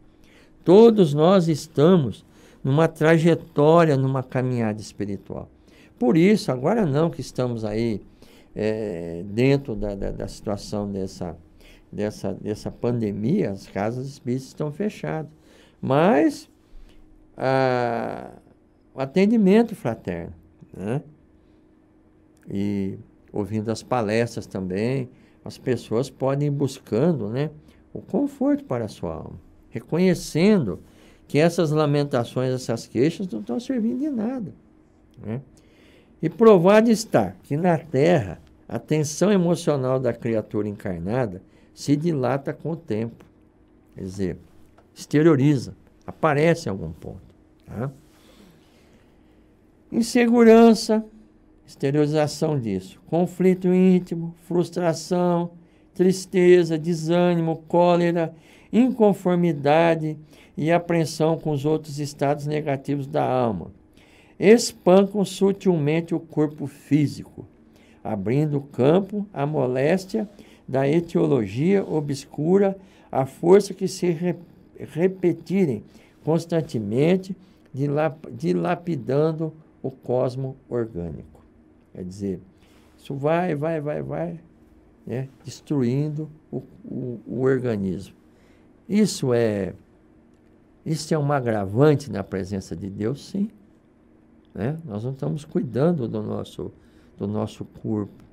S1: Todos nós estamos numa trajetória, numa caminhada espiritual. Por isso, agora não que estamos aí é, dentro da, da, da situação dessa dessa, dessa pandemia, as casas espíritas estão fechadas. Mas a, o atendimento fraterno, né? E ouvindo as palestras também, as pessoas podem ir buscando, né, o conforto para a sua alma, reconhecendo que essas lamentações, essas queixas não estão servindo de nada, né? E provado está que na Terra a tensão emocional da criatura encarnada se dilata com o tempo, quer dizer, exterioriza, aparece em algum ponto. Tá? Insegurança, exteriorização disso, conflito íntimo, frustração, tristeza, desânimo, cólera, inconformidade e apreensão com os outros estados negativos da alma. Espancam sutilmente o corpo físico, abrindo campo à moléstia da etiologia obscura a força que se re, repetirem constantemente, dilapidando o cosmo orgânico. Quer dizer, isso vai, vai, vai, vai, né? destruindo o, o, o organismo. Isso é, isso é um agravante na presença de Deus, sim. Né? Nós não estamos cuidando do nosso, do nosso corpo.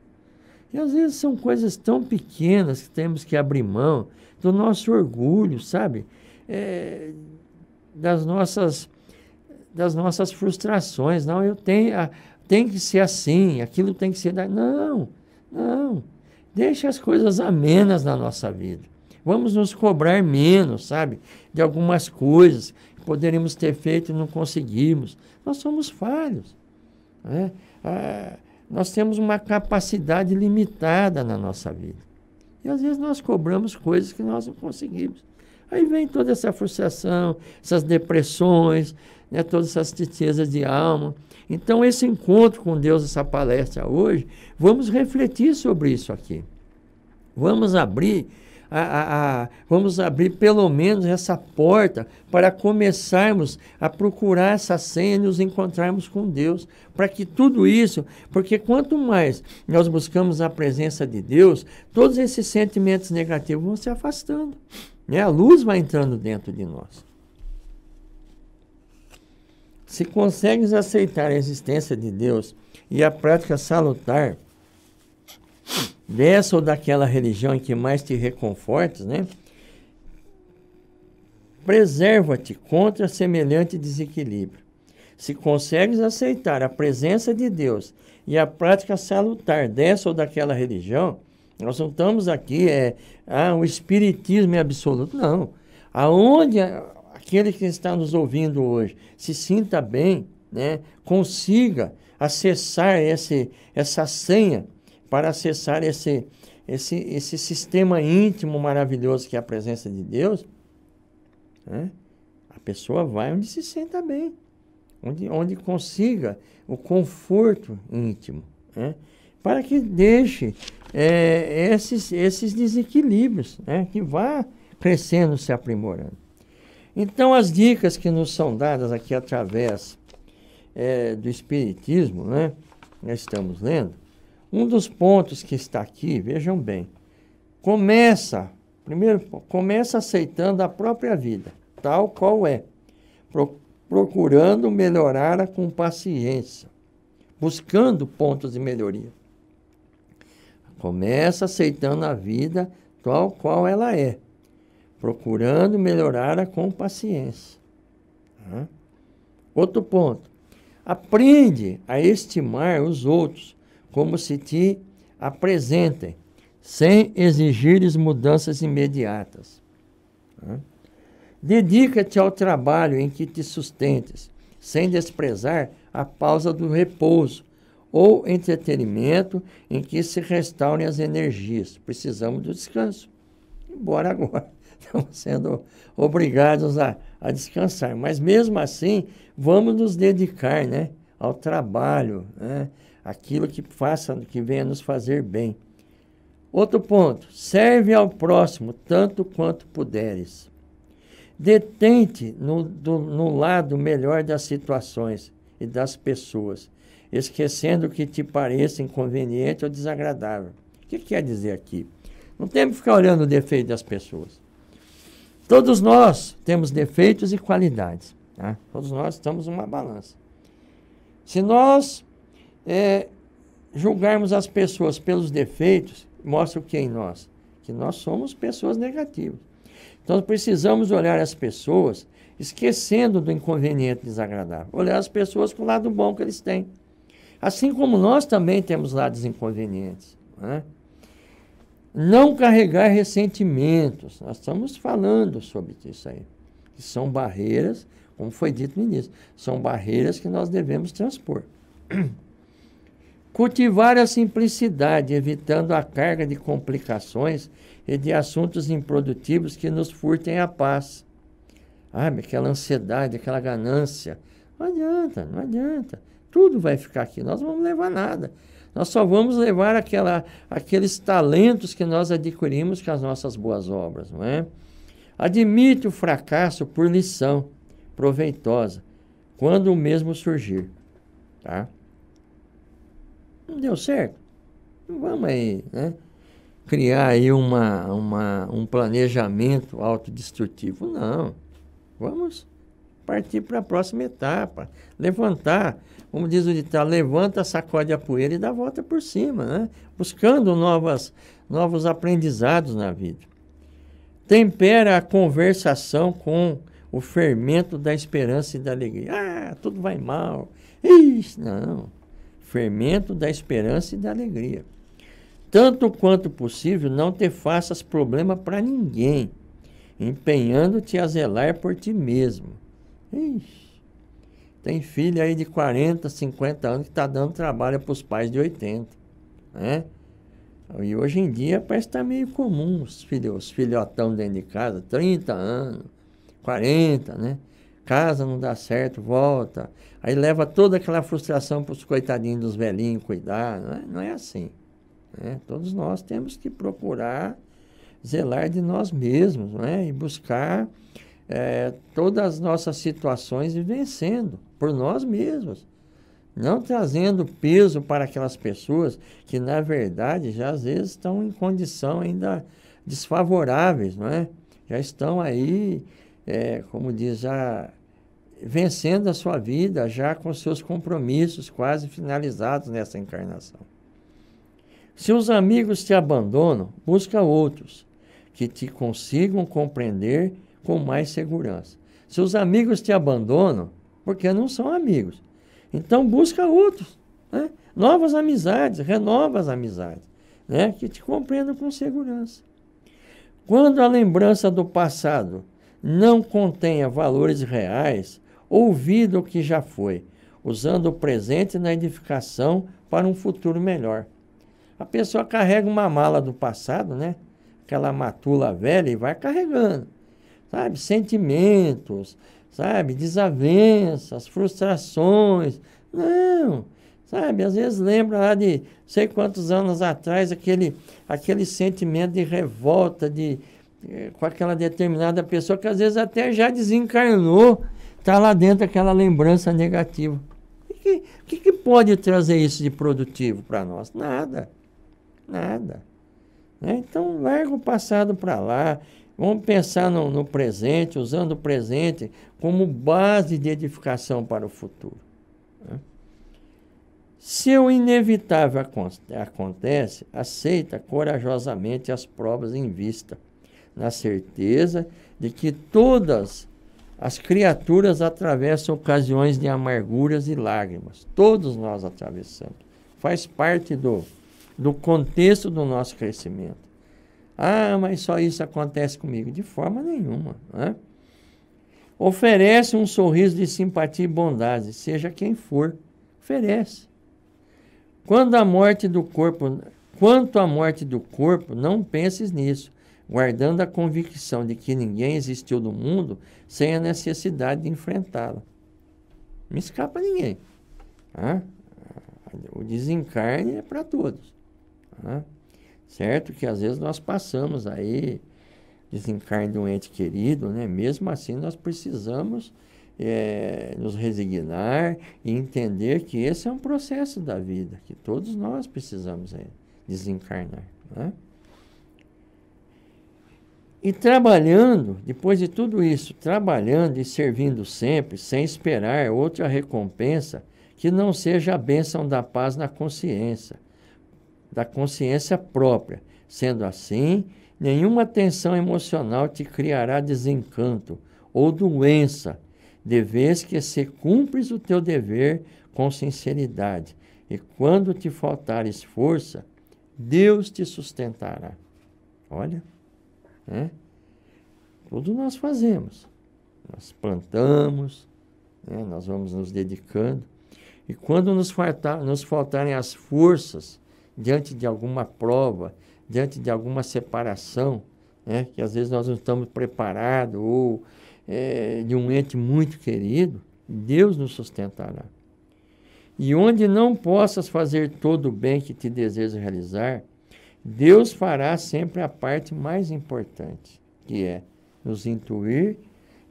S1: E às vezes são coisas tão pequenas que temos que abrir mão do nosso orgulho, sabe? É, das nossas das nossas frustrações. Não, eu tenho, ah, tem que ser assim, aquilo tem que ser. Da... Não, não. Deixe as coisas amenas na nossa vida. Vamos nos cobrar menos, sabe? De algumas coisas que poderíamos ter feito e não conseguimos. Nós somos falhos. Né? Ah, nós temos uma capacidade limitada na nossa vida. E às vezes nós cobramos coisas que nós não conseguimos. Aí vem toda essa frustração, essas depressões, né, todas essas tristezas de alma. Então, esse encontro com Deus, essa palestra hoje, vamos refletir sobre isso aqui. Vamos abrir a, a, a, vamos abrir pelo menos essa porta para começarmos a procurar essa senha e nos encontrarmos com Deus. Para que tudo isso, porque quanto mais nós buscamos a presença de Deus, todos esses sentimentos negativos vão se afastando. Né? A luz vai entrando dentro de nós. Se consegues aceitar a existência de Deus e a prática salutar dessa ou daquela religião em que mais te reconfortes, né? Preserva-te contra semelhante desequilíbrio. Se consegues aceitar a presença de Deus e a prática salutar dessa ou daquela religião, nós não estamos aqui, é, ah, o espiritismo é absoluto. Não. Aonde aquele que está nos ouvindo hoje se sinta bem, né, consiga acessar esse, essa senha para acessar esse, esse, esse sistema íntimo maravilhoso que é a presença de Deus, né? a pessoa vai onde se senta bem, onde, onde consiga o conforto íntimo, né? para que deixe é, esses, esses desequilíbrios, né? que vá crescendo, se aprimorando. Então, as dicas que nos são dadas aqui através é, do Espiritismo, né? nós estamos lendo, um dos pontos que está aqui, vejam bem, começa, primeiro, começa aceitando a própria vida, tal qual é, procurando melhorar com paciência, buscando pontos de melhoria. Começa aceitando a vida tal qual ela é, procurando melhorar com paciência. Outro ponto, aprende a estimar os outros como se te apresentem, sem exigires mudanças imediatas. Dedica-te ao trabalho em que te sustentes, sem desprezar a pausa do repouso ou entretenimento em que se restaurem as energias. Precisamos do descanso. Embora agora [LAUGHS] estamos sendo obrigados a, a descansar, mas mesmo assim vamos nos dedicar, né, ao trabalho, né? aquilo que faça, que venha nos fazer bem. Outro ponto, serve ao próximo tanto quanto puderes. Detente no, do, no lado melhor das situações e das pessoas, esquecendo o que te pareça inconveniente ou desagradável. O que quer dizer aqui? Não temos que ficar olhando o defeito das pessoas. Todos nós temos defeitos e qualidades. Né? Todos nós estamos numa balança. Se nós é, julgarmos as pessoas pelos defeitos mostra o que é em nós? Que nós somos pessoas negativas. Então precisamos olhar as pessoas esquecendo do inconveniente desagradável, olhar as pessoas com o lado bom que eles têm. Assim como nós também temos lados inconvenientes. Né? Não carregar ressentimentos. Nós estamos falando sobre isso aí. Que são barreiras, como foi dito no início, são barreiras que nós devemos transpor. [CLEARS THROAT] Cultivar a simplicidade, evitando a carga de complicações e de assuntos improdutivos que nos furtem a paz. Ah, aquela ansiedade, aquela ganância. Não adianta, não adianta. Tudo vai ficar aqui, nós não vamos levar nada. Nós só vamos levar aquela, aqueles talentos que nós adquirimos com as nossas boas obras, não é? Admite o fracasso por lição proveitosa, quando o mesmo surgir, tá? Não deu certo? Então, vamos aí, né? Criar aí uma, uma, um planejamento autodestrutivo. Não. Vamos partir para a próxima etapa. Levantar, como diz o ditado, levanta, sacode a poeira e dá a volta por cima, né? Buscando novas, novos aprendizados na vida. Tempera a conversação com o fermento da esperança e da alegria. Ah, tudo vai mal. Isso, não fermento da esperança e da alegria. Tanto quanto possível, não te faças problema para ninguém, empenhando-te a zelar por ti mesmo. Ixi, tem filho aí de 40, 50 anos que está dando trabalho para os pais de 80. Né? E hoje em dia parece tá meio comum os, filho, os filhotão dentro de casa, 30 anos, 40, né? casa não dá certo, volta. Aí leva toda aquela frustração para os coitadinhos dos velhinhos cuidar. Não é, não é assim. Né? Todos nós temos que procurar zelar de nós mesmos né? e buscar é, todas as nossas situações e vencendo por nós mesmos. Não trazendo peso para aquelas pessoas que, na verdade, já às vezes estão em condição ainda desfavoráveis, não é? Já estão aí é, como diz, já vencendo a sua vida, já com seus compromissos quase finalizados nessa encarnação. Se os amigos te abandonam, busca outros que te consigam compreender com mais segurança. Se os amigos te abandonam, porque não são amigos. Então busca outros, né? novas amizades, renova as amizades, né? que te compreendam com segurança. Quando a lembrança do passado não contenha valores reais ou o que já foi, usando o presente na edificação para um futuro melhor. A pessoa carrega uma mala do passado, né? Aquela matula velha e vai carregando, sabe? Sentimentos, sabe? Desavenças, frustrações. Não, sabe? Às vezes lembra lá de sei quantos anos atrás aquele, aquele sentimento de revolta, de, é, com aquela determinada pessoa que às vezes até já desencarnou, está lá dentro aquela lembrança negativa. O que, que, que pode trazer isso de produtivo para nós? Nada. Nada. Né? Então, larga o passado para lá. Vamos pensar no, no presente, usando o presente como base de edificação para o futuro. Né? Se o inevitável acontece, aceita corajosamente as provas em vista na certeza de que todas as criaturas atravessam ocasiões de amarguras e lágrimas. Todos nós atravessamos. Faz parte do, do contexto do nosso crescimento. Ah, mas só isso acontece comigo. De forma nenhuma. Né? Oferece um sorriso de simpatia e bondade, seja quem for. Oferece. Quando a morte do corpo, quanto à morte do corpo, não penses nisso, guardando a convicção de que ninguém existiu no mundo sem a necessidade de enfrentá-la. Não escapa ninguém. O desencarne é para todos. Certo que às vezes nós passamos aí desencarne de um ente querido, né? mesmo assim nós precisamos é, nos resignar e entender que esse é um processo da vida, que todos nós precisamos aí eh, desencarnar. Né? E trabalhando, depois de tudo isso, trabalhando e servindo sempre, sem esperar outra recompensa que não seja a bênção da paz na consciência, da consciência própria. Sendo assim, nenhuma tensão emocional te criará desencanto ou doença, de vez que se cumpres o teu dever com sinceridade. E quando te faltares força, Deus te sustentará. Olha. Né tudo nós fazemos, nós plantamos, né nós vamos nos dedicando, e quando nos, faltar, nos faltarem as forças diante de alguma prova, diante de alguma separação, né, que às vezes nós não estamos preparados, ou é, de um ente muito querido, Deus nos sustentará. E onde não possas fazer todo o bem que te desejo realizar, Deus fará sempre a parte mais importante, que é nos intuir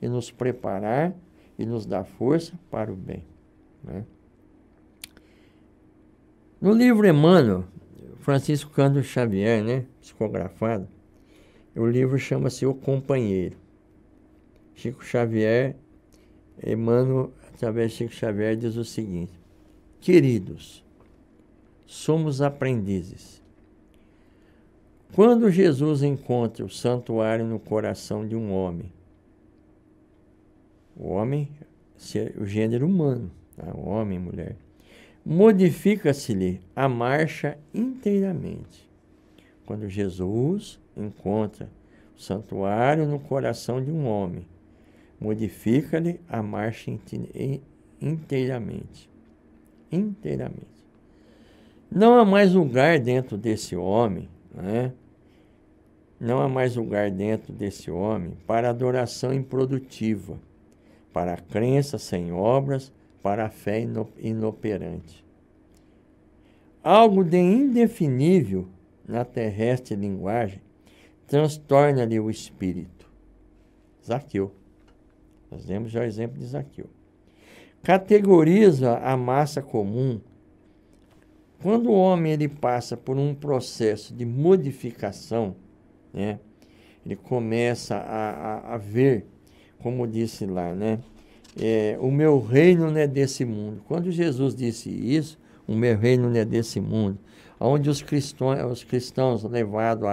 S1: e nos preparar e nos dar força para o bem. Né? No livro Emmanuel, Francisco Cândido Xavier, né, psicografado, o livro chama-se O Companheiro. Chico Xavier, Emmanuel, através de Chico Xavier, diz o seguinte: Queridos, somos aprendizes quando Jesus encontra o santuário no coração de um homem, o homem, o gênero humano, tá? homem e mulher, modifica-se-lhe a marcha inteiramente. Quando Jesus encontra o santuário no coração de um homem, modifica-lhe a marcha inteiramente. Inteiramente. Não há mais lugar dentro desse homem, né? Não há mais lugar dentro desse homem para adoração improdutiva, para a crença sem obras, para a fé inoperante. Algo de indefinível na terrestre linguagem transtorna-lhe o espírito. Zaqueu. Nós temos já o exemplo de Zaqueu. Categoriza a massa comum. Quando o homem ele passa por um processo de modificação, né? Ele começa a, a, a ver, como disse lá, né? É, o meu reino não é desse mundo. Quando Jesus disse isso, o meu reino não é desse mundo, onde os cristãos, os cristãos levados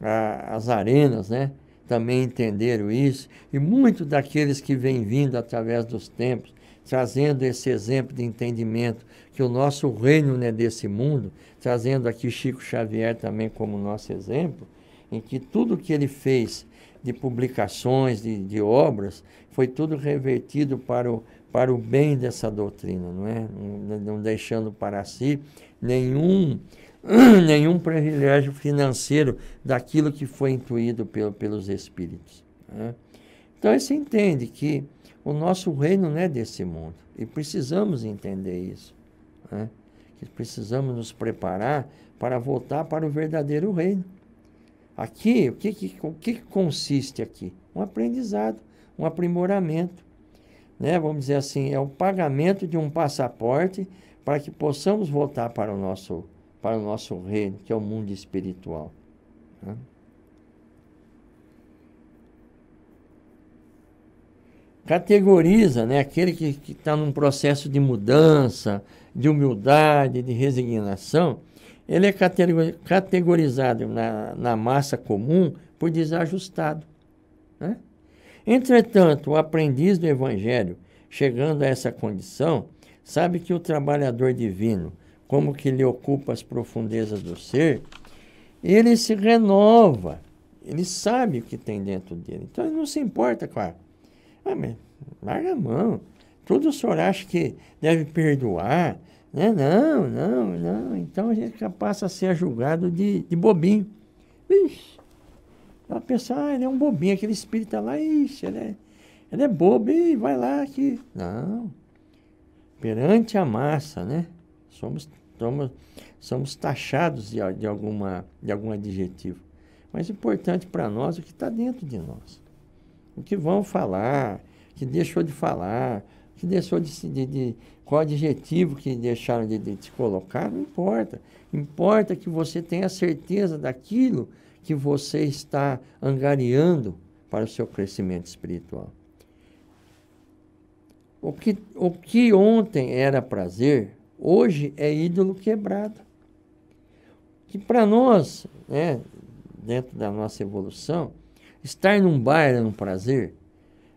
S1: às arenas, né? Também entenderam isso, e muitos daqueles que vêm vindo através dos tempos, trazendo esse exemplo de entendimento que o nosso reino não é desse mundo, trazendo aqui Chico Xavier também como nosso exemplo, em que tudo que ele fez de publicações, de, de obras, foi tudo revertido para o, para o bem dessa doutrina, não é? Não, deixando para si nenhum, [CLEARS THROAT] nenhum privilégio financeiro daquilo que foi intuído pelo, pelos espíritos. Né? Então Então, se entende que o nosso reino não é desse mundo e precisamos entender isso. Né? Que precisamos nos preparar para voltar para o verdadeiro reino. Aqui, o que, que, o que consiste aqui? Um aprendizado, um aprimoramento. Né? Vamos dizer assim, é o pagamento de um passaporte para que possamos voltar para o nosso, para o nosso reino, que é o mundo espiritual. Né? Categoriza né, aquele que está num processo de mudança, de humildade, de resignação, ele é categorizado na, na massa comum por desajustado. Né? Entretanto, o aprendiz do Evangelho, chegando a essa condição, sabe que o trabalhador divino, como que lhe ocupa as profundezas do ser, ele se renova, ele sabe o que tem dentro dele. Então, ele não se importa com a. Ah, mas larga a mão. Tudo o senhor acha que deve perdoar, né? Não, não, não. Então a gente já passa a ser julgado de, de bobinho. Ixi, ela pensa, ah, ele é um bobinho, aquele espírita tá lá, ixi, ele é, ele é bobo, e vai lá que. Não. Perante a massa, né? Somos, somos, somos taxados de, de, alguma, de algum adjetivo. Mas importante para nós é o que está dentro de nós. O que vão falar, o que deixou de falar, o que deixou de, de, de, qual adjetivo que deixaram de, de te colocar, não importa. Importa que você tenha certeza daquilo que você está angariando para o seu crescimento espiritual. O que, o que ontem era prazer, hoje é ídolo quebrado. Que para nós, né, dentro da nossa evolução, estar num bar era é um prazer,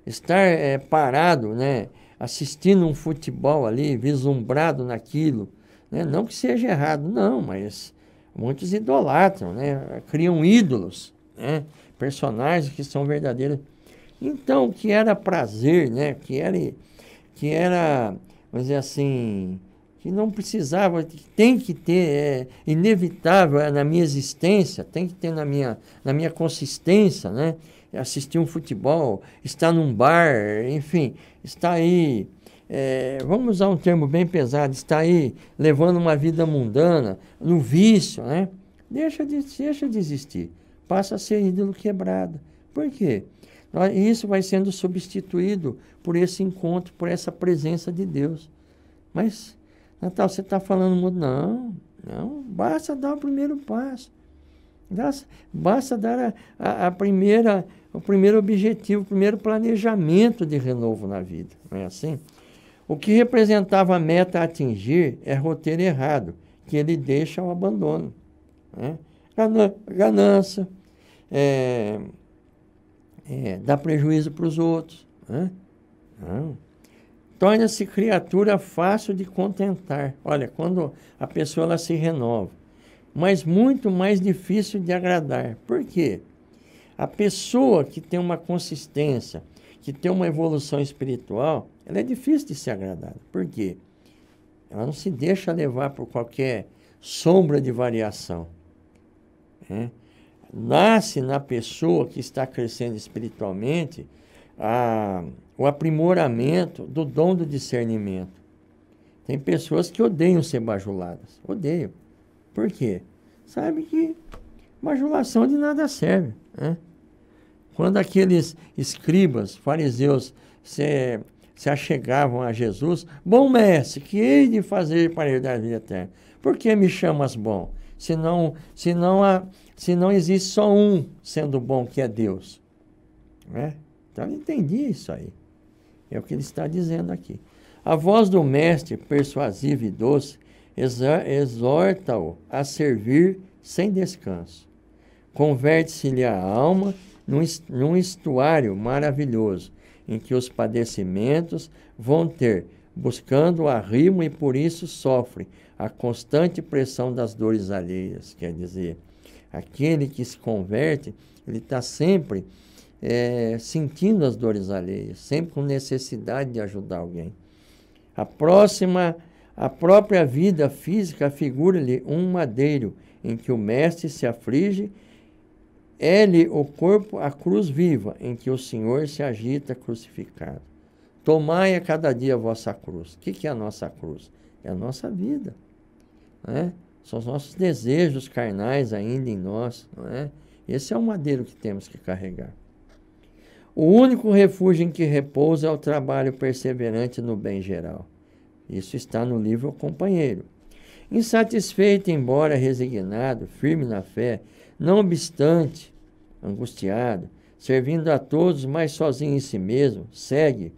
S1: estar é, parado, né? assistindo um futebol ali, vislumbrado naquilo. Né? Não que seja errado, não, mas muitos idolatram, né? criam ídolos, né? personagens que são verdadeiros. Então, o que era prazer, né? que era, que era vamos dizer assim, que não precisava, que tem que ter, é inevitável é, na minha existência, tem que ter na minha, na minha consistência, né? assistir um futebol, está num bar, enfim, está aí, é, vamos usar um termo bem pesado, está aí levando uma vida mundana, no vício, né? Deixa de, deixa de existir, passa a ser ídolo quebrado. Por quê? Isso vai sendo substituído por esse encontro, por essa presença de Deus. Mas, Natal, você está falando muito. Não, não, basta dar o primeiro passo. Basta, basta dar a, a, a primeira é o primeiro objetivo, o primeiro planejamento de renovo na vida, não é assim? O que representava a meta a atingir é roteiro errado, que ele deixa ao abandono. Né? Ganância, é, é, dá prejuízo para os outros. Né? Torna-se criatura fácil de contentar. Olha, quando a pessoa ela se renova, mas muito mais difícil de agradar. Por quê? A pessoa que tem uma consistência, que tem uma evolução espiritual, ela é difícil de ser agradada. Por quê? Ela não se deixa levar por qualquer sombra de variação. Né? Nasce na pessoa que está crescendo espiritualmente a, o aprimoramento do dom do discernimento. Tem pessoas que odeiam ser bajuladas. Odeiam. Por quê? Sabe que bajulação de nada serve. Né? Quando aqueles escribas, fariseus, se, se achegavam a Jesus, bom mestre, que hei de fazer para herdar a vida eterna? Por que me chamas bom? Se não, se não, há, se não existe só um sendo bom, que é Deus. Né? Então eu entendi isso aí. É o que ele está dizendo aqui. A voz do mestre, persuasiva e doce, exorta-o a servir sem descanso. Converte-se-lhe a alma num, num estuário maravilhoso, em que os padecimentos vão ter, buscando o arrimo e por isso sofrem a constante pressão das dores alheias. Quer dizer, aquele que se converte, ele está sempre é, sentindo as dores alheias, sempre com necessidade de ajudar alguém. A próxima, a própria vida física figura-lhe um madeiro em que o mestre se aflige ele, o corpo, a cruz viva, em que o Senhor se agita crucificado. Tomai a cada dia a vossa cruz. O que, é a nossa cruz? É a nossa vida. né? São os nossos desejos carnais ainda em nós. Não é? Esse é o madeiro que temos que carregar. O único refúgio em que repousa é o trabalho perseverante no bem geral. Isso está no livro O Companheiro. Insatisfeito, embora resignado, firme na fé, não obstante, angustiado, servindo a todos, mas sozinho em si mesmo, segue.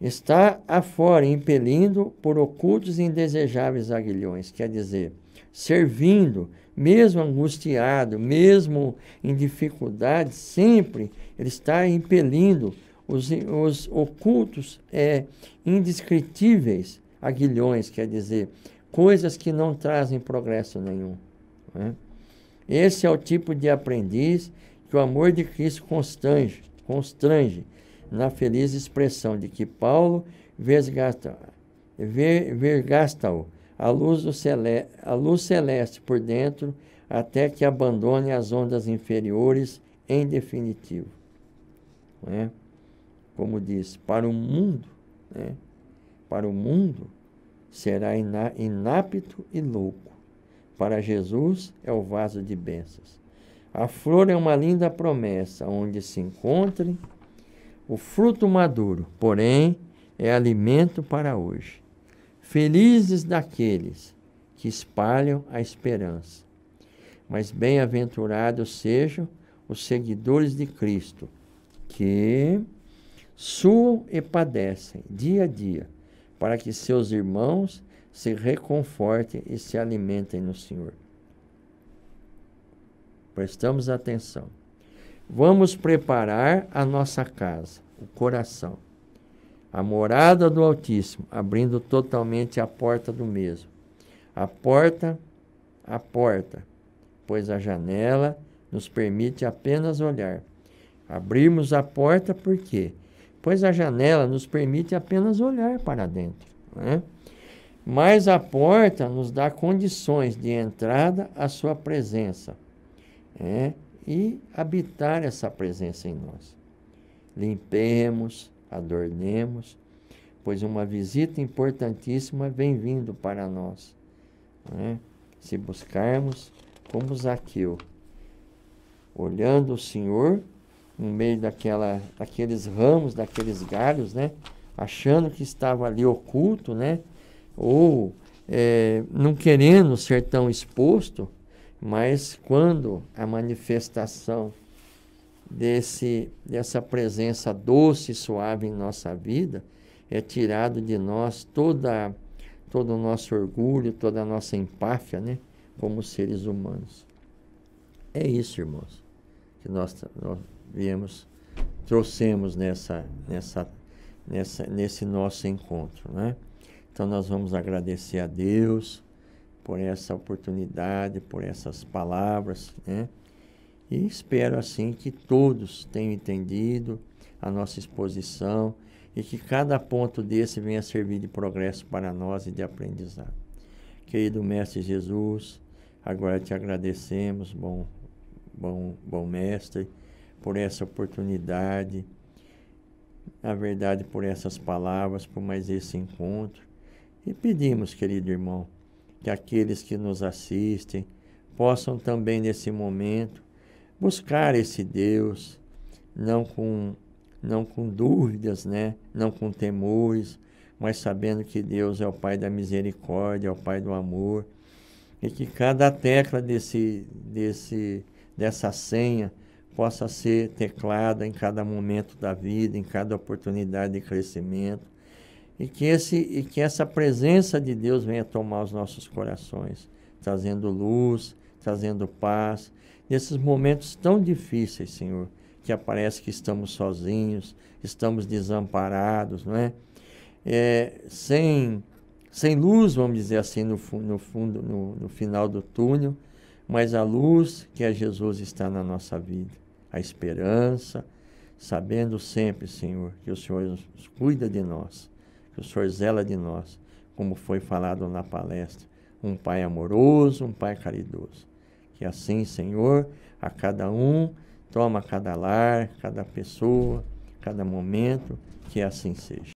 S1: Está afora, impelindo por ocultos e indesejáveis aguilhões. Quer dizer, servindo, mesmo angustiado, mesmo em dificuldade, sempre ele está impelindo os, os ocultos é, indescritíveis aguilhões, quer dizer, coisas que não trazem progresso nenhum. Né? Esse é o tipo de aprendiz que o amor de Cristo constrange, constrange na feliz expressão de que Paulo vergasta-o a luz, celeste, por dentro até que abandone as ondas inferiores em definitivo. Né? Como diz, para o mundo, né? para o mundo será inapto e louco para Jesus é o vaso de bênçãos. A flor é uma linda promessa, onde se encontre o fruto maduro, porém é alimento para hoje. Felizes daqueles que espalham a esperança. Mas bem-aventurados sejam os seguidores de Cristo, que suam e padecem dia a dia, para que seus irmãos se reconfortem e se alimentem no Senhor. Prestamos atenção. Vamos preparar a nossa casa, o coração, a morada do Altíssimo, abrindo totalmente a porta do mesmo. A porta, a porta, pois a janela nos permite apenas olhar. Abrimos a porta por quê? Pois a janela nos permite apenas olhar para dentro. Né? Mas a porta nos dá condições de entrada à sua presença é, e habitar essa presença em nós. Limpemos, adornemos, pois uma visita importantíssima vem vindo para nós. É? Se buscarmos, como Zaqueu, olhando o Senhor no meio daquela, daqueles ramos, daqueles galhos, né? achando que estava ali oculto, né? ou é, não querendo ser tão exposto, mas quando a manifestação desse, dessa presença doce e suave em nossa vida é tirado de nós toda, todo o nosso orgulho, toda a nossa empáfia, né? Como seres humanos. É isso, irmãos, que nós, nós viemos, trouxemos nessa, nessa, nessa, nesse nosso encontro, né? Então nós vamos agradecer a Deus por essa oportunidade, por essas palavras, né? E espero assim que todos tenham entendido a nossa exposição e que cada ponto desse venha servir de progresso para nós e de aprendizado. Querido Mestre Jesus, agora te agradecemos, bom, bom, bom Mestre, por essa oportunidade, na verdade, por essas palavras, por mais esse encontro e pedimos, querido irmão, que aqueles que nos assistem possam também nesse momento buscar esse Deus, não com não com dúvidas, né? Não com temores, mas sabendo que Deus é o Pai da misericórdia, é o Pai do amor, e que cada tecla desse desse dessa senha possa ser teclada em cada momento da vida, em cada oportunidade de crescimento, e que, esse, e que essa presença de Deus venha tomar os nossos corações, trazendo luz, trazendo paz. Nesses momentos tão difíceis, Senhor, que aparece que estamos sozinhos, estamos desamparados, não é? é sem, sem luz, vamos dizer assim, no, no fundo, no, no final do túnel, mas a luz que é Jesus está na nossa vida, a esperança, sabendo sempre, Senhor, que o Senhor cuida de nós que o Senhor zela de nós, como foi falado na palestra, um Pai amoroso, um Pai caridoso. Que assim, Senhor, a cada um, toma cada lar, cada pessoa, cada momento, que assim seja.